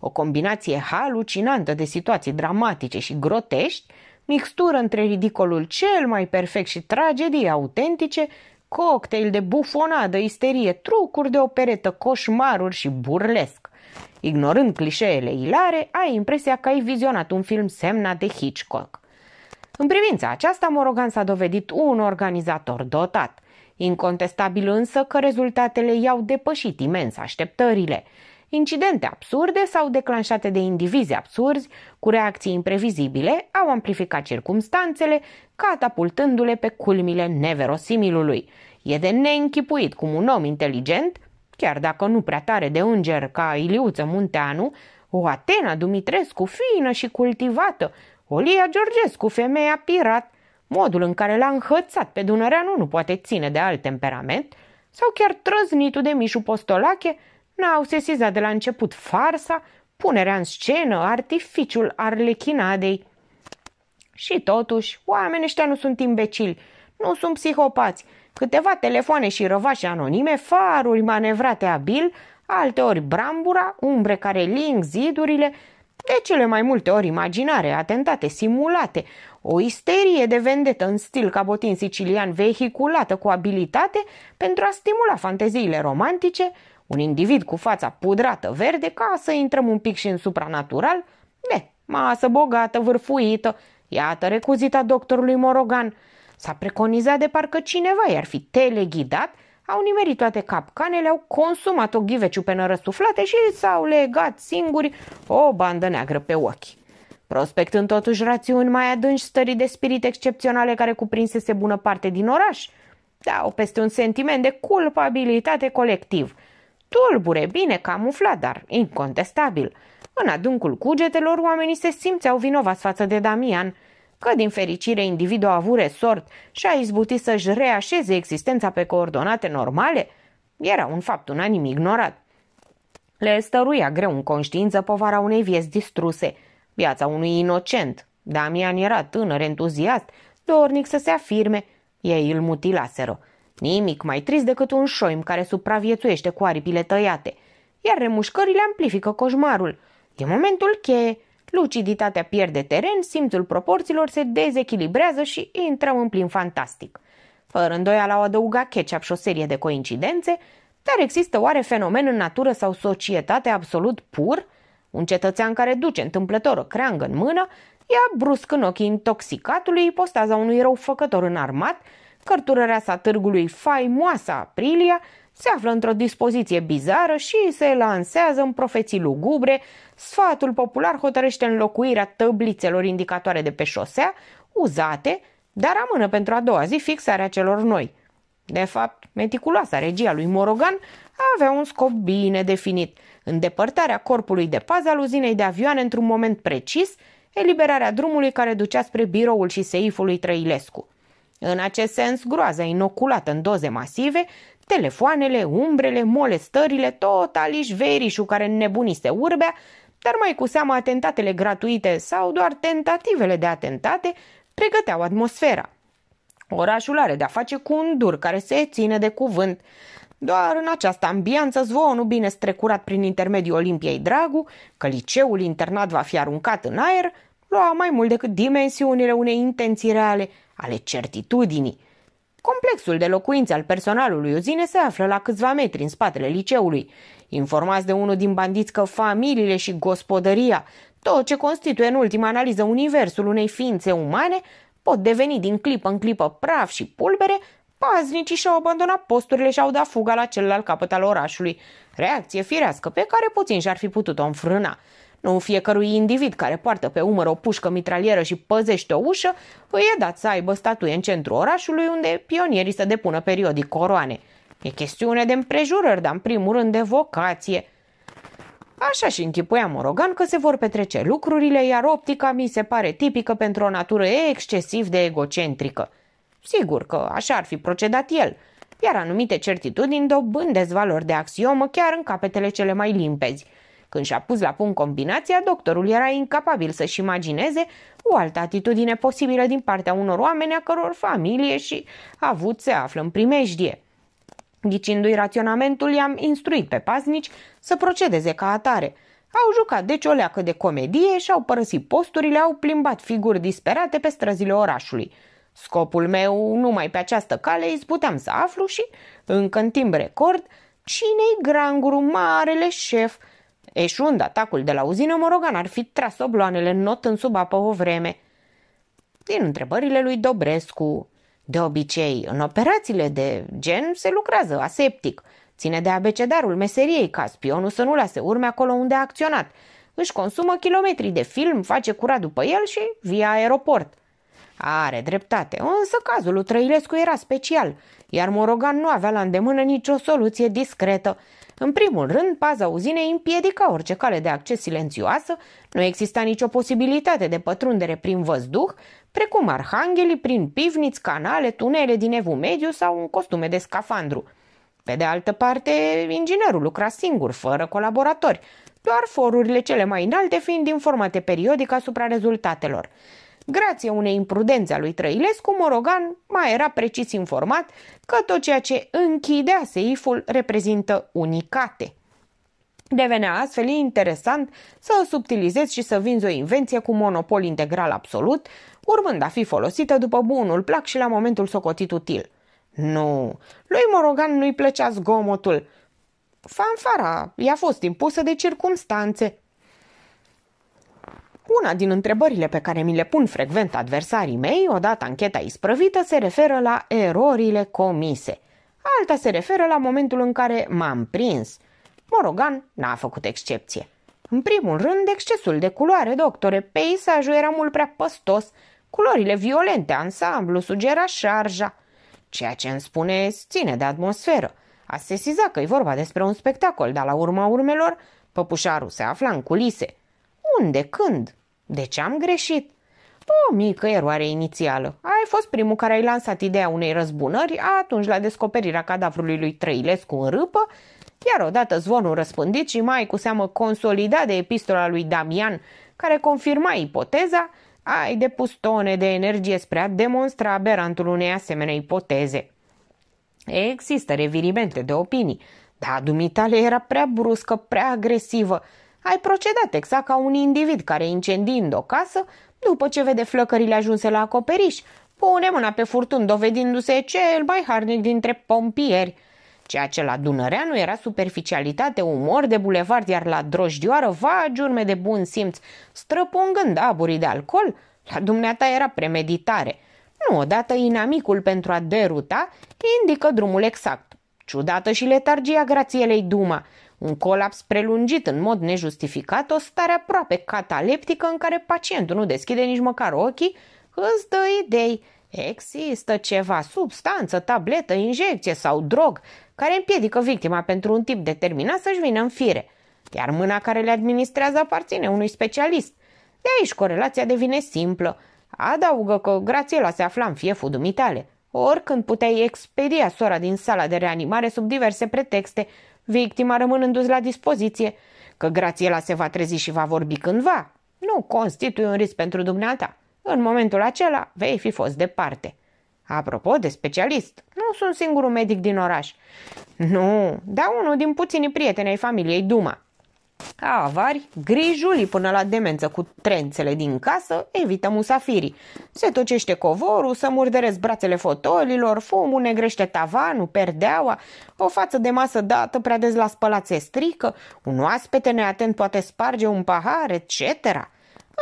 O combinație halucinantă de situații dramatice și grotești, mixtură între ridicolul cel mai perfect și tragedii autentice, cocktail de bufonadă, isterie, trucuri de operetă, coșmaruri și burlesc. Ignorând clișeele ilare, ai impresia că ai vizionat un film semnat de Hitchcock. În privința aceasta, Morogan s-a dovedit un organizator dotat. Incontestabil însă că rezultatele i-au depășit imens așteptările. Incidente absurde sau declanșate de indivizi absurzi, cu reacții imprevizibile, au amplificat circumstanțele, catapultându-le pe culmile neverosimilului. E de neînchipuit cum un om inteligent, chiar dacă nu prea tare de înger ca Iliuță Munteanu, o Atena Dumitrescu fină și cultivată, Olia Georgescu, femeia pirat, modul în care l-a înhățat pe Dunăreanu nu poate ține de alt temperament, sau chiar trăznitul de Mișu Postolache n-au sesizat de la început farsa, punerea în scenă, artificiul arlechinadei. Și totuși, oamenii ăștia nu sunt imbecili, nu sunt psihopați. Câteva telefoane și răvașe anonime, faruri manevrate abil, alteori brambura, umbre care ling zidurile, de cele mai multe ori imaginare, atentate simulate, o isterie de vendetă în stil cabotin sicilian vehiculată cu abilitate pentru a stimula fanteziile romantice, un individ cu fața pudrată verde ca să intrăm un pic și în supranatural, de, masă bogată, vârfuită, iată recuzita doctorului Morogan. S-a preconizat de parcă cineva i-ar fi teleghidat, au nimerit toate capcanele, au consumat o ghiveciu pe nărăsuflate și s-au legat singuri o bandă neagră pe ochi prospectând totuși rațiuni mai adânci stării de spirit excepționale care cuprinsese bună parte din oraș. Dau peste un sentiment de culpabilitate colectiv. Tulbure, bine camuflat, dar incontestabil. În adâncul cugetelor, oamenii se simțeau vinovați față de Damian, că din fericire individul a avut resort și a izbutit să-și reașeze existența pe coordonate normale, era un fapt unanim ignorat. Le stăruia greu în conștiință povara unei vieți distruse – Viața unui inocent. Damian era tânăr, entuziast, dornic să se afirme. Ei îl mutilaseră. Nimic mai trist decât un șoim care supraviețuiește cu aripile tăiate. Iar remușcările amplifică coșmarul. E momentul cheie. Luciditatea pierde teren, simțul proporțiilor se dezechilibrează și intrăm în plin fantastic. Fără îndoială au adăugat ketchup și o serie de coincidențe, dar există oare fenomen în natură sau societate absolut pur – un cetățean care duce întâmplător o creangă în mână, ia brusc în ochii intoxicatului postaza unui răufăcător înarmat, cărturărea sa târgului faimoasa Aprilia, se află într-o dispoziție bizară și se lansează în profeții lugubre, sfatul popular hotărăște înlocuirea tăblițelor indicatoare de pe șosea, uzate, dar amână pentru a doua zi fixarea celor noi. De fapt, meticuloasa regia lui Morogan avea un scop bine definit – îndepărtarea corpului de pază al uzinei de avioane într-un moment precis, eliberarea drumului care ducea spre biroul și seiful lui Trăilescu. În acest sens, groaza inoculată în doze masive, telefoanele, umbrele, molestările, totaliși verișul care nebunise urbea, dar mai cu seamă atentatele gratuite sau doar tentativele de atentate, pregăteau atmosfera. Orașul are de-a face cu un dur care se ține de cuvânt. Doar în această ambianță, zvonul bine strecurat prin intermediul Olimpiei Dragu, că liceul internat va fi aruncat în aer, lua mai mult decât dimensiunile unei intenții reale ale certitudinii. Complexul de locuințe al personalului uzine se află la câțiva metri în spatele liceului. Informați de unul din bandiți că familiile și gospodăria, tot ce constituie în ultima analiză universul unei ființe umane, pot deveni din clipă în clipă praf și pulbere Paznicii și-au abandonat posturile și-au dat fuga la celălalt capăt al orașului. Reacție firească pe care puțin și-ar fi putut-o înfrâna. Nu fiecărui individ care poartă pe umăr o pușcă mitralieră și păzește o ușă, îi e dat să aibă statuie în centrul orașului unde pionierii să depună periodic coroane. E chestiune de împrejurări, dar în primul rând de vocație. Așa și închipuia Morogan că se vor petrece lucrurile, iar optica mi se pare tipică pentru o natură excesiv de egocentrică. Sigur că așa ar fi procedat el, iar anumite certitudini dobând dezvalori de axiomă chiar în capetele cele mai limpezi. Când și-a pus la punct combinația, doctorul era incapabil să-și imagineze o altă atitudine posibilă din partea unor oameni a căror familie și avut se află în primejdie. Ghicindu-i raționamentul, i-am instruit pe paznici să procedeze ca atare. Au jucat deci o leacă de comedie și au părăsit posturile, au plimbat figuri disperate pe străzile orașului – Scopul meu numai pe această cale izbuteam să aflu și, încă în timp record, cine-i Granguru, marele șef? Eșund atacul de la uzină, Morogan ar fi tras obloanele not în sub apă o vreme. Din întrebările lui Dobrescu, de obicei, în operațiile de gen se lucrează aseptic. Ține de abecedarul meseriei ca spionul să nu lase urme acolo unde a acționat. Își consumă kilometri de film, face curat după el și via aeroport – are dreptate, însă cazul lui Trăilescu era special, iar Morogan nu avea la îndemână nicio soluție discretă. În primul rând, paza uzinei împiedica orice cale de acces silențioasă, nu exista nicio posibilitate de pătrundere prin văzduh, precum arhanghelii prin pivniți, canale, tunele din evul mediu sau în costume de scafandru. Pe de altă parte, inginerul lucra singur, fără colaboratori, doar forurile cele mai înalte fiind informate periodic asupra rezultatelor. Grație unei imprudențe a lui Trăilescu, Morogan mai era precis informat că tot ceea ce închidea seiful reprezintă unicate. Devenea astfel interesant să subtilizez și să vinzi o invenție cu monopol integral absolut, urmând a fi folosită după bunul plac și la momentul socotit util. Nu, lui Morogan nu-i plăcea zgomotul. Fanfara i-a fost impusă de circumstanțe, una din întrebările pe care mi le pun frecvent adversarii mei, odată ancheta isprăvită, se referă la erorile comise. Alta se referă la momentul în care m-am prins. Morogan n-a făcut excepție. În primul rând, excesul de culoare, doctore, peisajul era mult prea păstos, culorile violente, ansamblu, sugera șarja. Ceea ce îmi spune ține de atmosferă. A sesizat că e vorba despre un spectacol, dar la urma urmelor, păpușarul se afla în culise – unde? Când? De ce am greșit? O mică eroare inițială. Ai fost primul care ai lansat ideea unei răzbunări atunci la descoperirea cadavrului lui Trăilescu în râpă, iar odată zvonul răspândit și mai cu seamă consolidat de epistola lui Damian, care confirma ipoteza, ai depus tone de energie spre a demonstra aberantul unei asemenea ipoteze. Există revirimente de opinii, dar dumitale era prea bruscă, prea agresivă, ai procedat exact ca un individ care, incendiind o casă, după ce vede flăcările ajunse la acoperiș, pune mâna pe furtun, dovedindu-se cel mai harnic dintre pompieri. Ceea ce la Dunăreanu era superficialitate, umor de bulevard, iar la drojdioară va urme de bun simț, străpungând aburii de alcool, la dumneata era premeditare. Nu odată inamicul pentru a deruta indică drumul exact. Ciudată și letargia grațielei Duma – un colaps prelungit în mod nejustificat, o stare aproape cataleptică în care pacientul nu deschide nici măcar ochii, îți dă idei. Există ceva, substanță, tabletă, injecție sau drog care împiedică victima pentru un tip determinat să-și vină în fire, iar mâna care le administrează aparține unui specialist. De aici corelația devine simplă. Adaugă că Grațiela se afla în fieful dumitale. Oricând puteai expedia sora din sala de reanimare sub diverse pretexte, Victima rămânându-ți la dispoziție, că Grațiela se va trezi și va vorbi cândva. Nu constitui un risc pentru dumneata. În momentul acela vei fi fost departe. Apropo de specialist, nu sunt singurul medic din oraș. Nu, dar unul din puținii prieteni ai familiei Duma. Ca avari, grijulii până la demență cu trențele din casă evită musafirii. Se tocește covorul, să murderez brațele fotolilor, fumul negrește tavanul, perdeaua, o față de masă dată prea des la spălat se strică, un oaspete neatent poate sparge un pahar, etc.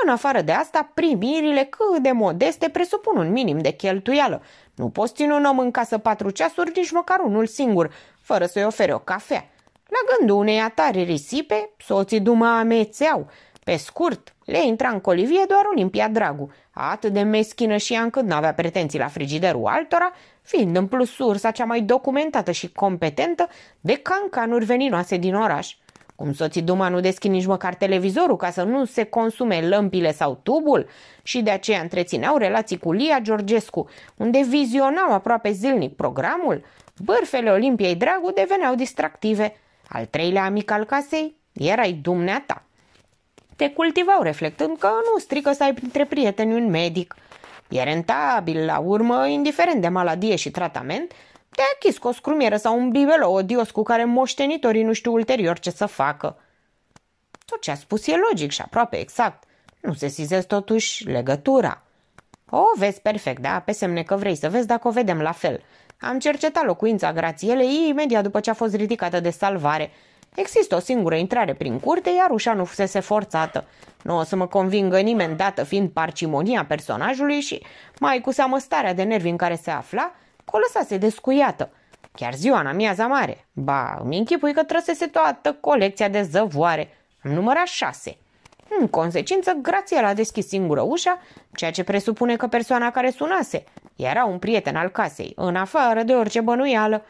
În afară de asta, primirile cât de modeste presupun un minim de cheltuială. Nu poți ține un om în casă patru ceasuri, nici măcar unul singur, fără să-i ofere o cafea. La gândul unei atare risipe, soții dumă amețeau. Pe scurt, le intra în colivie doar limpia Dragu, atât de meschină și ea încât n-avea pretenții la frigiderul altora, fiind în plus sursa cea mai documentată și competentă de cancanuri veninoase din oraș. Cum soții Duma nu deschid nici măcar televizorul ca să nu se consume lămpile sau tubul și de aceea întrețineau relații cu Lia Georgescu, unde vizionau aproape zilnic programul, bârfele Olimpiei Dragu deveneau distractive, al treilea amic al casei erai dumneata. Te cultivau reflectând că nu strică să ai printre prieteni un medic. E rentabil, la urmă, indiferent de maladie și tratament, te a achis cu o scrumieră sau un bibelow odios cu care moștenitorii nu știu ulterior ce să facă. Tot ce a spus e logic și aproape exact. Nu se sizez totuși legătura. O vezi perfect, da? Pe semne că vrei să vezi dacă o vedem la fel – am cercetat locuința grațielei imediat după ce a fost ridicată de salvare. Există o singură intrare prin curte, iar ușa nu fusese forțată. Nu o să mă convingă nimeni, dată fiind parcimonia personajului și, mai cu seamă starea de nervi în care se afla, o lăsase descuiată. Chiar ziua în amiaza mare. Ba, îmi închipui că trăsese toată colecția de zăvoare. Am numărat șase. În consecință, Grațiela a deschis singură ușa, ceea ce presupune că persoana care sunase era un prieten al casei, în afară de orice bănuială.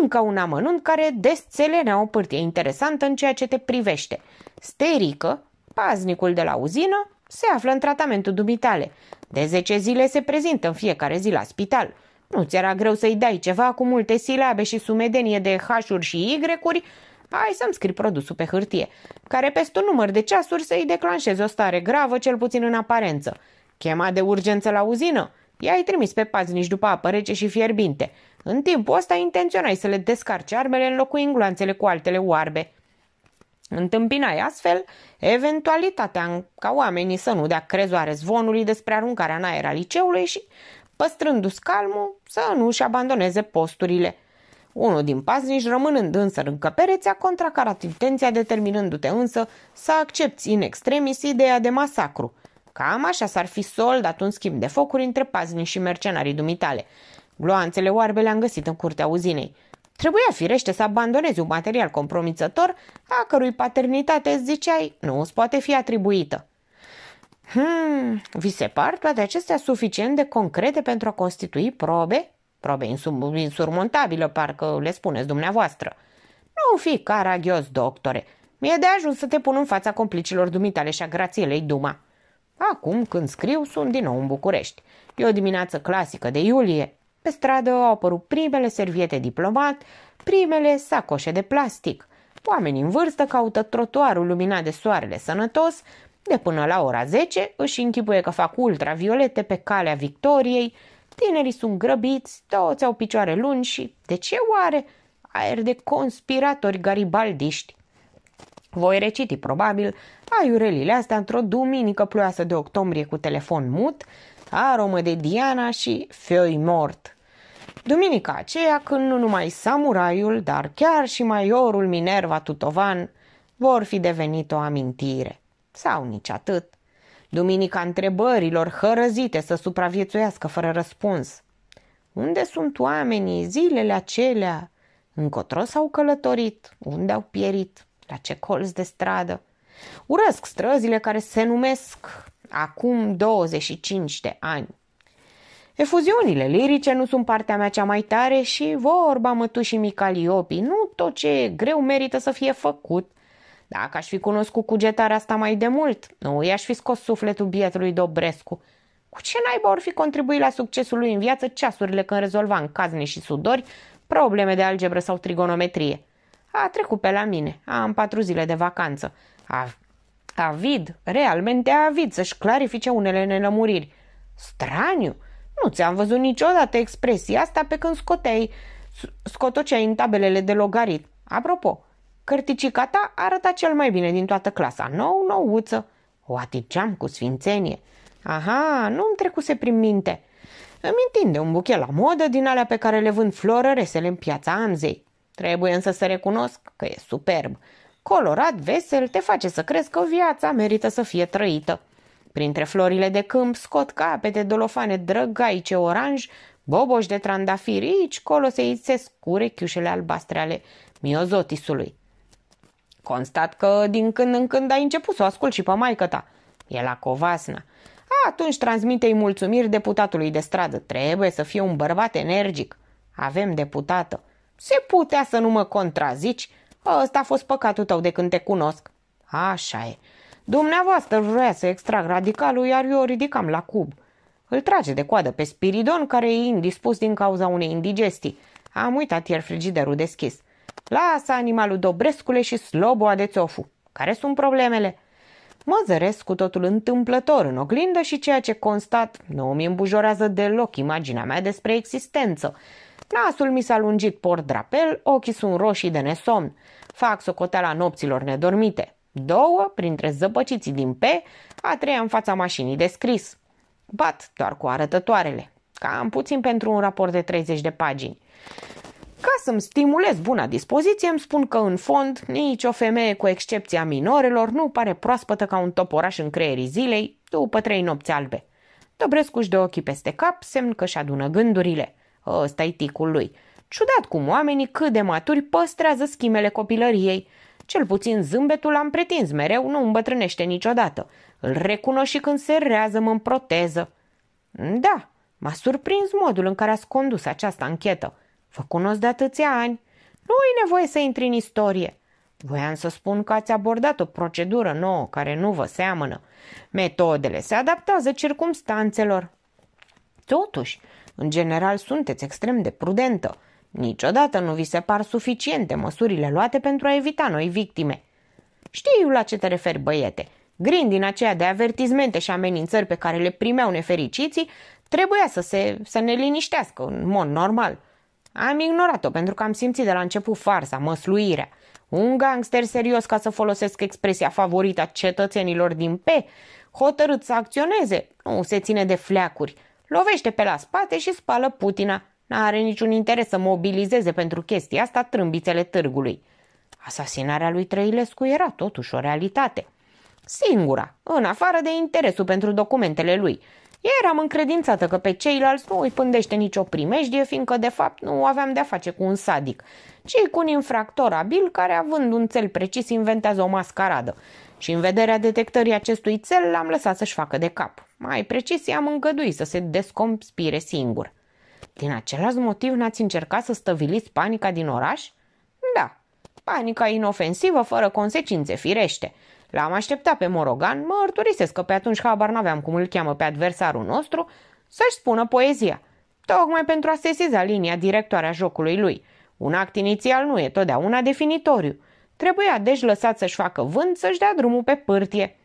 Încă un amănunt care desțelenea o pârtie interesantă în ceea ce te privește. Sterică, paznicul de la uzină, se află în tratamentul dumitale. De 10 zile se prezintă în fiecare zi la spital. Nu ți era greu să-i dai ceva cu multe silabe și sumedenie de H-uri și Y-uri? Hai să-mi scrii produsul pe hârtie, care peste un număr de ceasuri să-i declanșeze o stare gravă, cel puțin în aparență. Chema de urgență la uzină? I-ai trimis pe paznici după apă rece și fierbinte. În timpul ăsta intenționai să le descarci armele înlocuind gloanțele cu altele oarbe. Întâmpinai astfel eventualitatea ca oamenii să nu dea crezoare zvonului despre aruncarea în aer a liceului și, păstrându ți calmul, să nu-și abandoneze posturile. Unul din paznici, rămânând însă în încăpere, ți-a contracarat intenția, determinându-te însă să accepti în extremis ideea de masacru – Cam așa s-ar fi soldat un schimb de focuri între paznici și mercenarii dumitale. Gloanțele oarbe le-am găsit în curtea uzinei. Trebuia firește să abandonezi un material compromițător a cărui paternitate ziceai nu îți poate fi atribuită. Hmm, vi se par toate acestea suficient de concrete pentru a constitui probe? Probe insum- insurmontabile, parcă le spuneți dumneavoastră. Nu fi caragios, doctore. Mi-e de ajuns să te pun în fața complicilor dumitale și a lei Duma. Acum, când scriu, sunt din nou în București. E o dimineață clasică de iulie. Pe stradă au apărut primele serviete diplomat, primele sacoșe de plastic. Oamenii în vârstă caută trotuarul luminat de soarele sănătos, de până la ora 10 își închipuie că fac ultraviolete pe calea Victoriei, tinerii sunt grăbiți, toți au picioare lungi și, de ce oare, aer de conspiratori garibaldiști. Voi reciti probabil aiurelile astea într-o duminică ploioasă de octombrie cu telefon mut, aromă de Diana și fioi mort. Duminica aceea când nu numai samuraiul, dar chiar și maiorul Minerva Tutovan vor fi devenit o amintire. Sau nici atât. Duminica întrebărilor hărăzite să supraviețuiască fără răspuns. Unde sunt oamenii zilele acelea? Încotro s-au călătorit? Unde au pierit? La ce colț de stradă? Urăsc străzile care se numesc acum 25 de ani. Efuziunile lirice nu sunt partea mea cea mai tare și vorba mătușii Micaliopii, nu tot ce e greu merită să fie făcut. Dacă aș fi cunoscut cugetarea asta mai de mult, nu i-aș fi scos sufletul bietului Dobrescu. Cu ce naiba or fi contribuit la succesul lui în viață ceasurile când rezolva în cazne și sudori probleme de algebră sau trigonometrie? A trecut pe la mine. Am patru zile de vacanță. A, avid, realmente avid să-și clarifice unele nelămuriri. Straniu! Nu ți-am văzut niciodată expresia asta pe când scoteai, scotoceai în tabelele de logarit. Apropo, cărticica ta arăta cel mai bine din toată clasa. Nou, nouță. O aticeam cu sfințenie. Aha, nu-mi trecuse prin minte. Îmi întinde un buchet la modă din alea pe care le vând florăresele în piața Anzei. Trebuie însă să recunosc că e superb. Colorat, vesel, te face să crezi că viața merită să fie trăită. Printre florile de câmp scot capete, dolofane drăgaice oranj, boboși de trandafiri, aici colo se ițesc urechiușele albastre ale miozotisului. Constat că din când în când ai început să o ascult și pe maică ta. E la covasna. Atunci transmite-i mulțumiri deputatului de stradă. Trebuie să fie un bărbat energic. Avem deputată. Se putea să nu mă contrazici. Ăsta a fost păcatul tău de când te cunosc. Așa e. Dumneavoastră vrea să extrag radicalul, iar eu o ridicam la cub. Îl trage de coadă pe Spiridon, care e indispus din cauza unei indigestii. Am uitat ieri frigiderul deschis. Lasă animalul Dobrescule și sloboa de țofu. Care sunt problemele? Mă zăresc cu totul întâmplător în oglindă și ceea ce constat nu mi îmbujorează deloc imaginea mea despre existență. Nasul mi s-a lungit por drapel, ochii sunt roșii de nesomn. Fac socoteala nopților nedormite. Două, printre zăpăciții din P, a treia în fața mașinii de scris. Bat doar cu arătătoarele. Cam puțin pentru un raport de 30 de pagini. Ca să-mi stimulez buna dispoziție, îmi spun că în fond nici o femeie, cu excepția minorelor, nu pare proaspătă ca un toporaș în creierii zilei după trei nopți albe. Dobrescu-și de ochii peste cap, semn că și adună gândurile – Ăsta e ticul lui. Ciudat cum oamenii cât de maturi păstrează schimele copilăriei. Cel puțin zâmbetul l-am pretins mereu, nu îmbătrânește niciodată. Îl recunosc și când se rează, mă proteză. Da, m-a surprins modul în care ați condus această anchetă. Vă cunosc de atâția ani. Nu e nevoie să intri în istorie. Voiam să spun că ați abordat o procedură nouă care nu vă seamănă. Metodele se adaptează circumstanțelor. Totuși, în general, sunteți extrem de prudentă. Niciodată nu vi se par suficiente măsurile luate pentru a evita noi victime. Știu la ce te referi, băiete. Grind din aceea de avertizmente și amenințări pe care le primeau nefericiții trebuia să, se, să ne liniștească în mod normal. Am ignorat-o pentru că am simțit de la început farsa, măsluirea. Un gangster serios, ca să folosesc expresia favorită a cetățenilor din P, hotărât să acționeze, nu se ține de fleacuri – Lovește pe la spate și spală Putina. N-are niciun interes să mobilizeze pentru chestia asta trâmbițele târgului. Asasinarea lui Trăilescu era totuși o realitate. Singura, în afară de interesul pentru documentele lui. Eram încredințată că pe ceilalți nu îi pândește nicio primejdie, fiindcă de fapt nu aveam de-a face cu un sadic, ci cu un infractor abil care, având un cel precis, inventează o mascaradă. Și în vederea detectării acestui cel l-am lăsat să-și facă de cap. Mai precis, i-am îngăduit să se descompire singur. Din același motiv n-ați încercat să stăviliți panica din oraș? Da, panica inofensivă, fără consecințe, firește. L-am așteptat pe Morogan, mărturisesc că pe atunci habar n-aveam cum îl cheamă pe adversarul nostru, să-și spună poezia, tocmai pentru a sesiza linia directoare a jocului lui. Un act inițial nu e totdeauna definitoriu. Trebuia deci lăsat să-și facă vânt să-și dea drumul pe pârtie.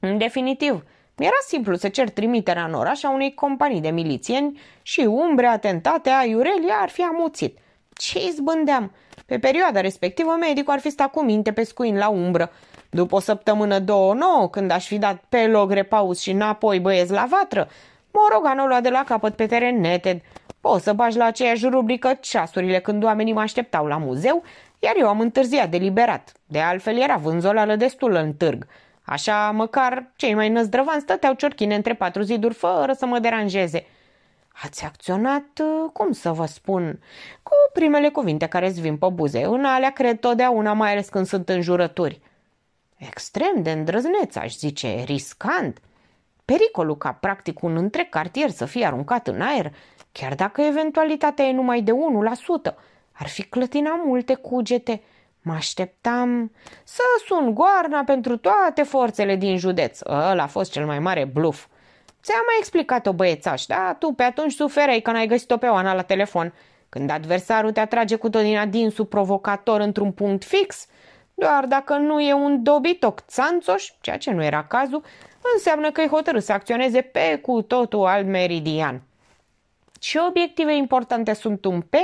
În definitiv, era simplu să cer trimiterea în oraș a unei companii de milițieni și umbre atentate a Iurelia ar fi amuțit. Ce izbândeam? Pe perioada respectivă, medicul ar fi stat cu minte pe scuin la umbră. După o săptămână, două, nouă, când aș fi dat pe loc repaus și înapoi băieți la vatră, Morogan o lua de la capăt pe teren neted. Poți să bagi la aceeași rubrică ceasurile când oamenii mă așteptau la muzeu, iar eu am întârziat deliberat. De altfel, era vânzolală destulă în târg – Așa, măcar cei mai năzdrăvani stăteau ciorchine între patru ziduri fără să mă deranjeze. Ați acționat, uh, cum să vă spun, cu primele cuvinte care îți vin pe buze. În alea cred totdeauna, mai ales când sunt în jurături. Extrem de îndrăzneț, aș zice, riscant. Pericolul ca practic un întreg cartier să fie aruncat în aer, chiar dacă eventualitatea e numai de 1%, ar fi clătina multe cugete – Mă așteptam să sun goarna pentru toate forțele din județ. Ăla a fost cel mai mare bluf. Ți-am mai explicat-o, băiețaș, da? Tu pe atunci suferai că n-ai găsit-o pe Oana la telefon. Când adversarul te atrage cu tot din adinsul provocator într-un punct fix, doar dacă nu e un dobitoc țanțoș, ceea ce nu era cazul, înseamnă că e hotărât să acționeze pe cu totul alt meridian. Ce obiective importante sunt un P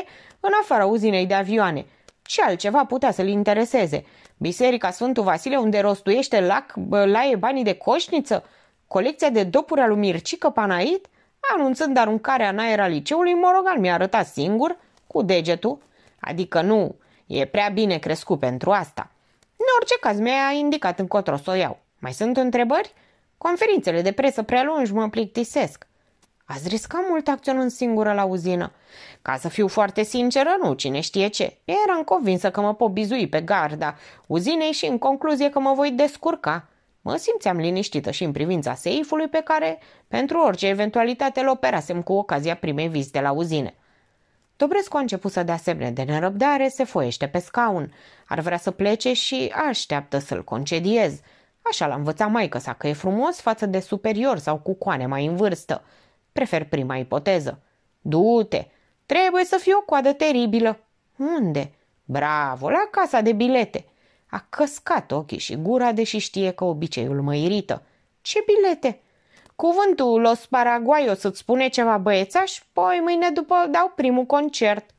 în afara uzinei de avioane – ce altceva putea să-l intereseze? Biserica Sfântul Vasile unde rostuiește lac, laie banii de coșniță? Colecția de dopuri al Mircică Panait? Anunțând aruncarea în aer a liceului, Morogan mi-a arătat singur, cu degetul. Adică nu, e prea bine crescut pentru asta. În orice caz mi-a indicat încotro să o iau. Mai sunt întrebări? Conferințele de presă prelungi mă plictisesc. Ați riscat mult acționând singură la uzină. Ca să fiu foarte sinceră, nu, cine știe ce. Eram convinsă că mă pot bizui pe garda uzinei și în concluzie că mă voi descurca. Mă simțeam liniștită și în privința seifului pe care, pentru orice eventualitate, îl operasem cu ocazia primei vizite la uzine. Dobrescu a început să dea semne de nerăbdare, se foiește pe scaun. Ar vrea să plece și așteaptă să-l concediez. Așa l-a învățat maică sa că e frumos față de superior sau cu coane mai în vârstă. Prefer prima ipoteză. Du-te! Trebuie să fie o coadă teribilă. Unde? Bravo, la casa de bilete. A căscat ochii și gura, deși știe că obiceiul mă irită. Ce bilete? Cuvântul Los Paraguayos ți spune ceva băiețaș, poi mâine după dau primul concert.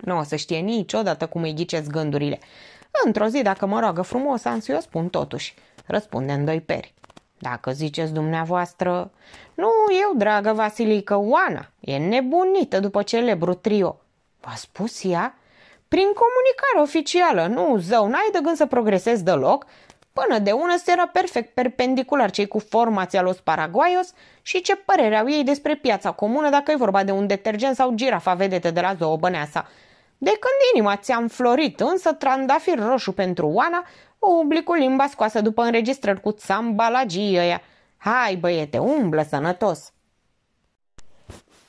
Nu o să știe niciodată cum îi ghiceți gândurile. Într-o zi, dacă mă roagă frumos, am să spun totuși. Răspunde în doi peri. Dacă ziceți dumneavoastră, nu eu, dragă Vasilică, Oana, e nebunită după celebru trio. V-a spus ea? Prin comunicare oficială, nu, zău, n-ai de gând să progresezi deloc, Până de una era perfect perpendicular cei cu formația Los Paraguayos și ce părere au ei despre piața comună dacă e vorba de un detergent sau girafa vedete de la zoobăneasa. De când inima ți-a înflorit, însă trandafir roșu pentru Oana, umbli cu limba scoasă după înregistrări cu țambalagii ăia. Hai, băiete, umblă sănătos!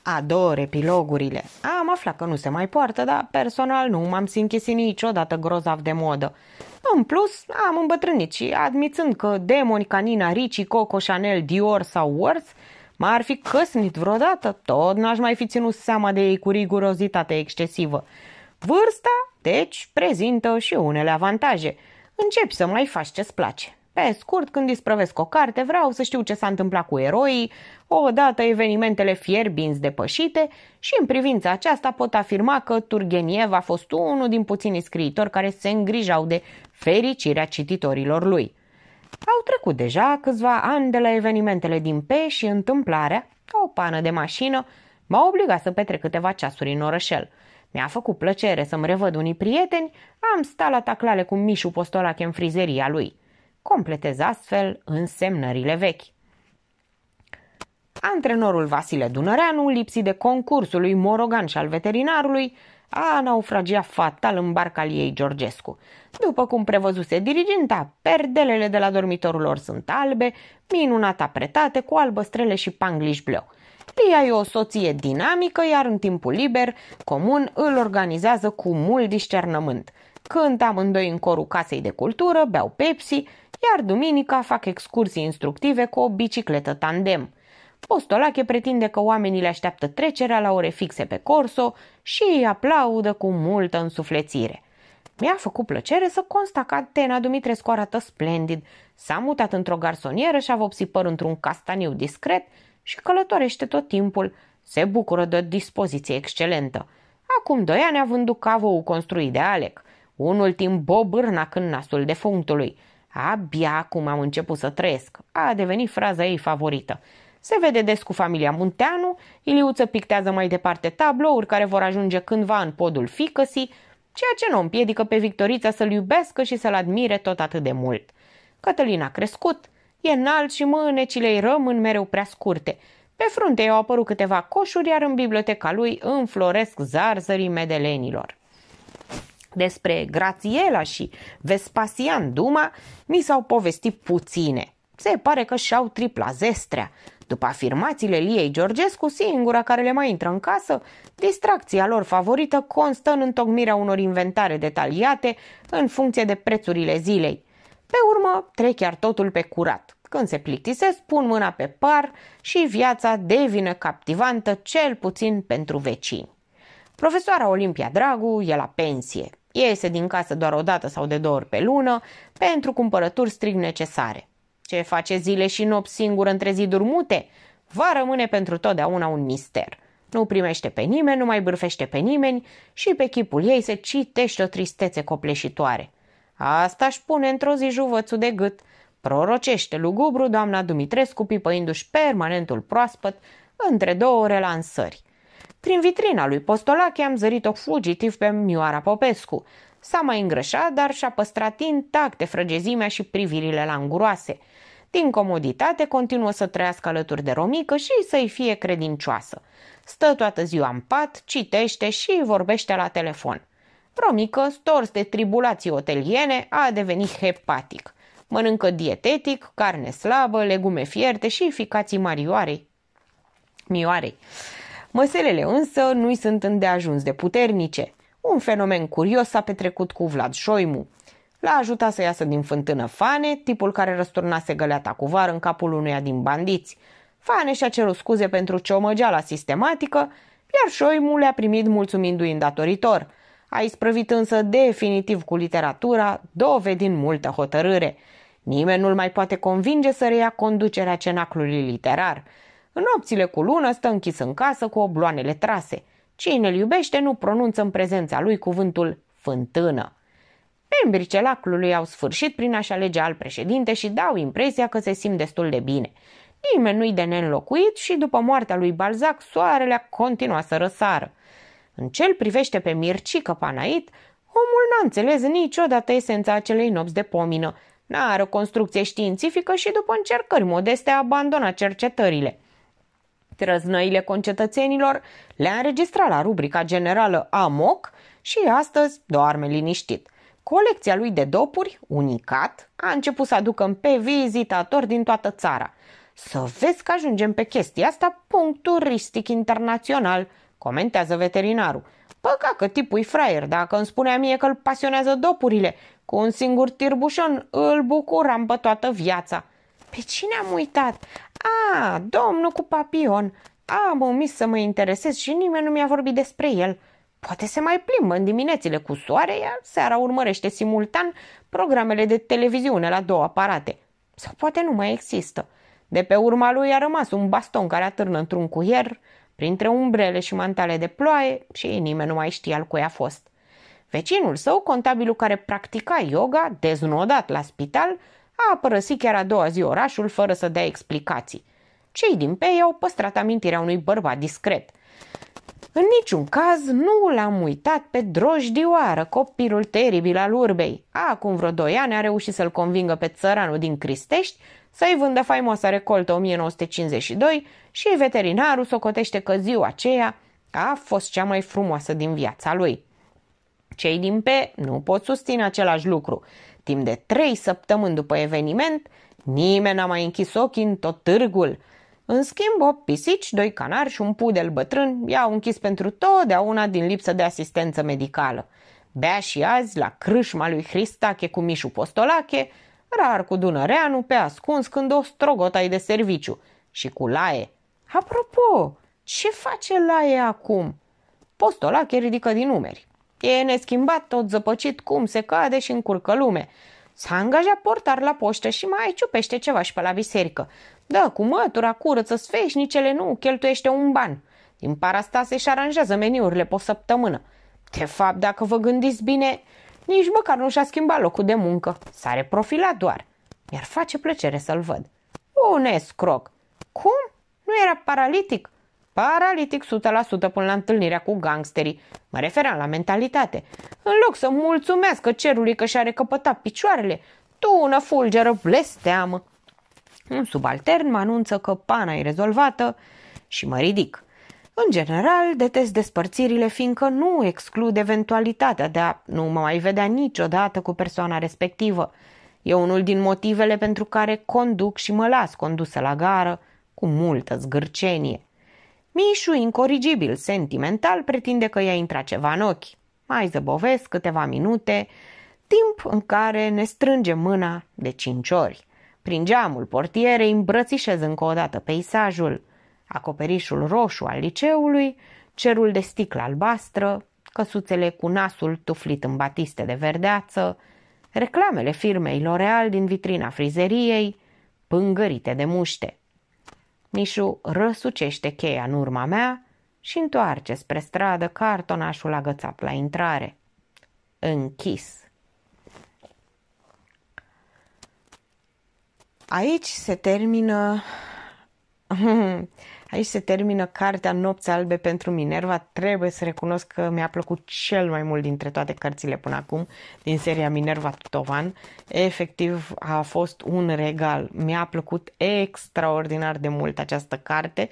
Ador epilogurile. Am aflat că nu se mai poartă, dar personal nu m-am simțit niciodată grozav de modă. În plus, am îmbătrânit și, admițând că demoni ca Nina Ricci, Coco Chanel, Dior sau Worth m-ar fi căsnit vreodată, tot n-aș mai fi ținut seama de ei cu rigurozitate excesivă. Vârsta, deci, prezintă și unele avantaje – începi să mai faci ce-ți place. Pe scurt, când isprăvesc o carte, vreau să știu ce s-a întâmplat cu eroii, odată evenimentele fierbinți depășite și în privința aceasta pot afirma că Turgeniev a fost unul din puținii scriitori care se îngrijau de fericirea cititorilor lui. Au trecut deja câțiva ani de la evenimentele din P și întâmplarea, ca o pană de mașină, m-a obligat să petrec câteva ceasuri în orășel – mi-a făcut plăcere să-mi revăd unii prieteni, am stat la taclale cu Mișu Postolache în frizeria lui. Completez astfel însemnările vechi. Antrenorul Vasile Dunăreanu, lipsit de concursul lui Morogan și al veterinarului, a naufragiat fatal în barca ei Georgescu. După cum prevăzuse diriginta, perdelele de la dormitorul lor sunt albe, minunat apretate cu strele și pangliș bleu. Lia e o soție dinamică, iar în timpul liber, comun, îl organizează cu mult discernământ. Cânt amândoi în corul casei de cultură, beau Pepsi, iar duminica fac excursii instructive cu o bicicletă tandem. Postolache pretinde că oamenii le așteaptă trecerea la ore fixe pe Corso și îi aplaudă cu multă însuflețire. Mi-a făcut plăcere să constat că Atena Dumitrescu arată splendid. S-a mutat într-o garsonieră și a vopsit păr într-un castaniu discret și călătorește tot timpul. Se bucură de o dispoziție excelentă. Acum doi ani a vândut cavou construit de Alec, unul timp bobârna când nasul defunctului. Abia acum am început să trăiesc. A devenit fraza ei favorită. Se vede des cu familia Munteanu, Iliuță pictează mai departe tablouri care vor ajunge cândva în podul ficăsii, ceea ce nu împiedică pe Victorița să-l iubească și să-l admire tot atât de mult. Cătălina a crescut, E înalt și mânecile îi rămân mereu prea scurte. Pe frunte i-au apărut câteva coșuri, iar în biblioteca lui înfloresc zarzării medelenilor. Despre Grațiela și Vespasian Duma mi s-au povestit puține. Se pare că și-au tripla zestrea. După afirmațiile Liei Georgescu, singura care le mai intră în casă, distracția lor favorită constă în întocmirea unor inventare detaliate în funcție de prețurile zilei. Pe urmă, trec chiar totul pe curat. Când se plictisesc, pun mâna pe par și viața devine captivantă cel puțin pentru vecini. Profesoara Olimpia Dragu e la pensie. Iese din casă doar o dată sau de două ori pe lună pentru cumpărături strict necesare. Ce face zile și nopți singur între ziduri mute? Va rămâne pentru totdeauna un mister. Nu primește pe nimeni, nu mai bârfește pe nimeni și pe chipul ei se citește o tristețe copleșitoare. Asta își pune într-o zi juvățul de gât. Prorocește lugubru doamna Dumitrescu pipăindu-și permanentul proaspăt între două relansări. Prin vitrina lui Postolache am zărit-o fugitiv pe Mioara Popescu. S-a mai îngrășat, dar și-a păstrat intacte frăgezimea și privirile languroase. Din comoditate continuă să trăiască alături de Romică și să-i fie credincioasă. Stă toată ziua în pat, citește și vorbește la telefon – promică stors de tribulații oteliene, a devenit hepatic. Mănâncă dietetic, carne slabă, legume fierte și ficații marioarei. Mioarei. Măselele însă nu-i sunt îndeajuns de puternice. Un fenomen curios s-a petrecut cu Vlad Șoimu. L-a ajutat să iasă din fântână Fane, tipul care răsturnase găleata cu var în capul unuia din bandiți. Fane și-a cerut scuze pentru ciomăgeala sistematică, iar Șoimu le-a primit mulțumindu-i îndatoritor – a isprăvit însă definitiv cu literatura, dovedind multă hotărâre. Nimeni nu-l mai poate convinge să reia conducerea cenaclului literar. În nopțile cu lună stă închis în casă cu obloanele trase. Cine îl iubește nu pronunță în prezența lui cuvântul fântână. Membrii celaclului au sfârșit prin a-și alege al președinte și dau impresia că se simt destul de bine. Nimeni nu-i de neînlocuit și după moartea lui Balzac, soarele a continuat să răsară. În ce privește pe Mircică Panait, omul n-a înțeles niciodată esența acelei nopți de pomină. N-are o construcție științifică și după încercări modeste a abandonat cercetările. Trăznăile concetățenilor le-a înregistrat la rubrica generală AMOC și astăzi doarme liniștit. Colecția lui de dopuri, unicat, a început să aducă pe vizitatori din toată țara. Să vezi că ajungem pe chestia asta puncturistic internațional – Comentează veterinarul. Păca că tipul e fraier, dacă îmi spunea mie că îl pasionează dopurile, cu un singur tirbușon îl bucuram pe toată viața. Pe cine am uitat? A, domnul cu papion. Am omis să mă interesez și nimeni nu mi-a vorbit despre el. Poate se mai plimbă în diminețile cu soare, iar seara urmărește simultan programele de televiziune la două aparate. Sau poate nu mai există. De pe urma lui a rămas un baston care atârnă într-un cuier, printre umbrele și mantale de ploaie și nimeni nu mai știa al cui a fost. Vecinul său, contabilul care practica yoga, deznodat la spital, a părăsit chiar a doua zi orașul fără să dea explicații. Cei din Pei au păstrat amintirea unui bărbat discret – în niciun caz nu l-am uitat pe drojdioară, copilul teribil al urbei. Acum vreo doi ani a reușit să-l convingă pe țăranul din Cristești să-i vândă faimoasa recoltă 1952 și veterinarul socotește că ziua aceea a fost cea mai frumoasă din viața lui. Cei din P nu pot susține același lucru. Timp de trei săptămâni după eveniment, nimeni n-a mai închis ochii în tot târgul – în schimb, o pisici, doi canari și un pudel bătrân i-au închis pentru totdeauna din lipsă de asistență medicală. Bea și azi la crâșma lui Hristache cu Mișu Postolache, rar cu Dunăreanu pe ascuns când o strogotai de serviciu și cu Lae. Apropo, ce face Lae acum? Postolache ridică din numeri. E neschimbat, tot zăpăcit cum se cade și încurcă lume. S-a angajat portar la poștă și mai ciupește ceva și pe la biserică. Da, cu mătura, curăță sfeșnicele, nu, cheltuiește un ban. Din parastase și aranjează meniurile pe o săptămână. De fapt, dacă vă gândiți bine, nici măcar nu și-a schimbat locul de muncă. S-a reprofilat doar. Mi-ar face plăcere să-l văd. Un oh, escroc. Cum? Nu era paralitic? Paralitic 100% până la întâlnirea cu gangsterii. Mă referam la mentalitate. În loc să mulțumească cerului că și-a recăpătat picioarele, tună fulgeră blesteamă. Un subaltern mă anunță că pana e rezolvată și mă ridic. În general, detest despărțirile fiindcă nu exclud eventualitatea de a nu mă mai vedea niciodată cu persoana respectivă. E unul din motivele pentru care conduc și mă las condusă la gară cu multă zgârcenie. Mișu, incorrigibil, sentimental, pretinde că i-a intrat ceva în ochi. Mai zăbovesc câteva minute, timp în care ne strângem mâna de cinci ori. Prin geamul portierei îmbrățișez încă o dată peisajul, acoperișul roșu al liceului, cerul de sticlă albastră, căsuțele cu nasul tuflit în batiste de verdeață, reclamele firmei L'Oreal din vitrina frizeriei, pângărite de muște. Mișu răsucește cheia în urma mea și întoarce spre stradă cartonașul agățat la intrare. Închis. Aici se termină (laughs) Aici se termină cartea Nopți albe pentru Minerva. Trebuie să recunosc că mi-a plăcut cel mai mult dintre toate cărțile până acum din seria Minerva Tovan. Efectiv a fost un regal. Mi-a plăcut extraordinar de mult această carte.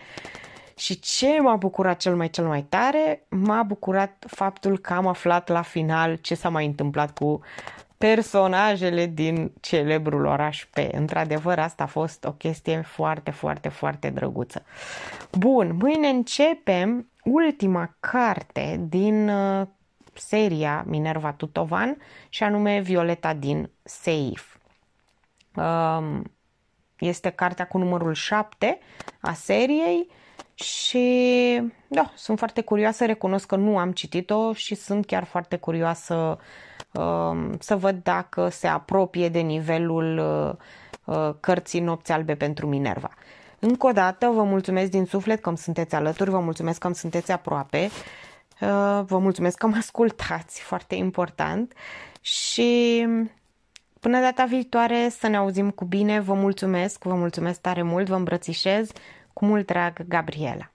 Și ce m-a bucurat cel mai cel mai tare? M-a bucurat faptul că am aflat la final ce s-a mai întâmplat cu personajele din celebrul oraș P. Într-adevăr, asta a fost o chestie foarte, foarte, foarte drăguță. Bun, mâine începem ultima carte din uh, seria Minerva Tutovan și anume Violeta din Seif. Um, este cartea cu numărul 7 a seriei și da, sunt foarte curioasă, recunosc că nu am citit-o și sunt chiar foarte curioasă uh, Um, să văd dacă se apropie de nivelul uh, uh, cărții Nopți albe pentru Minerva. Încă o dată vă mulțumesc din suflet că îmi sunteți alături, vă mulțumesc că îmi sunteți aproape, uh, vă mulțumesc că mă (laughs) ascultați, foarte important și până data viitoare să ne auzim cu bine, vă mulțumesc, vă mulțumesc tare mult, vă îmbrățișez, cu mult drag, Gabriela.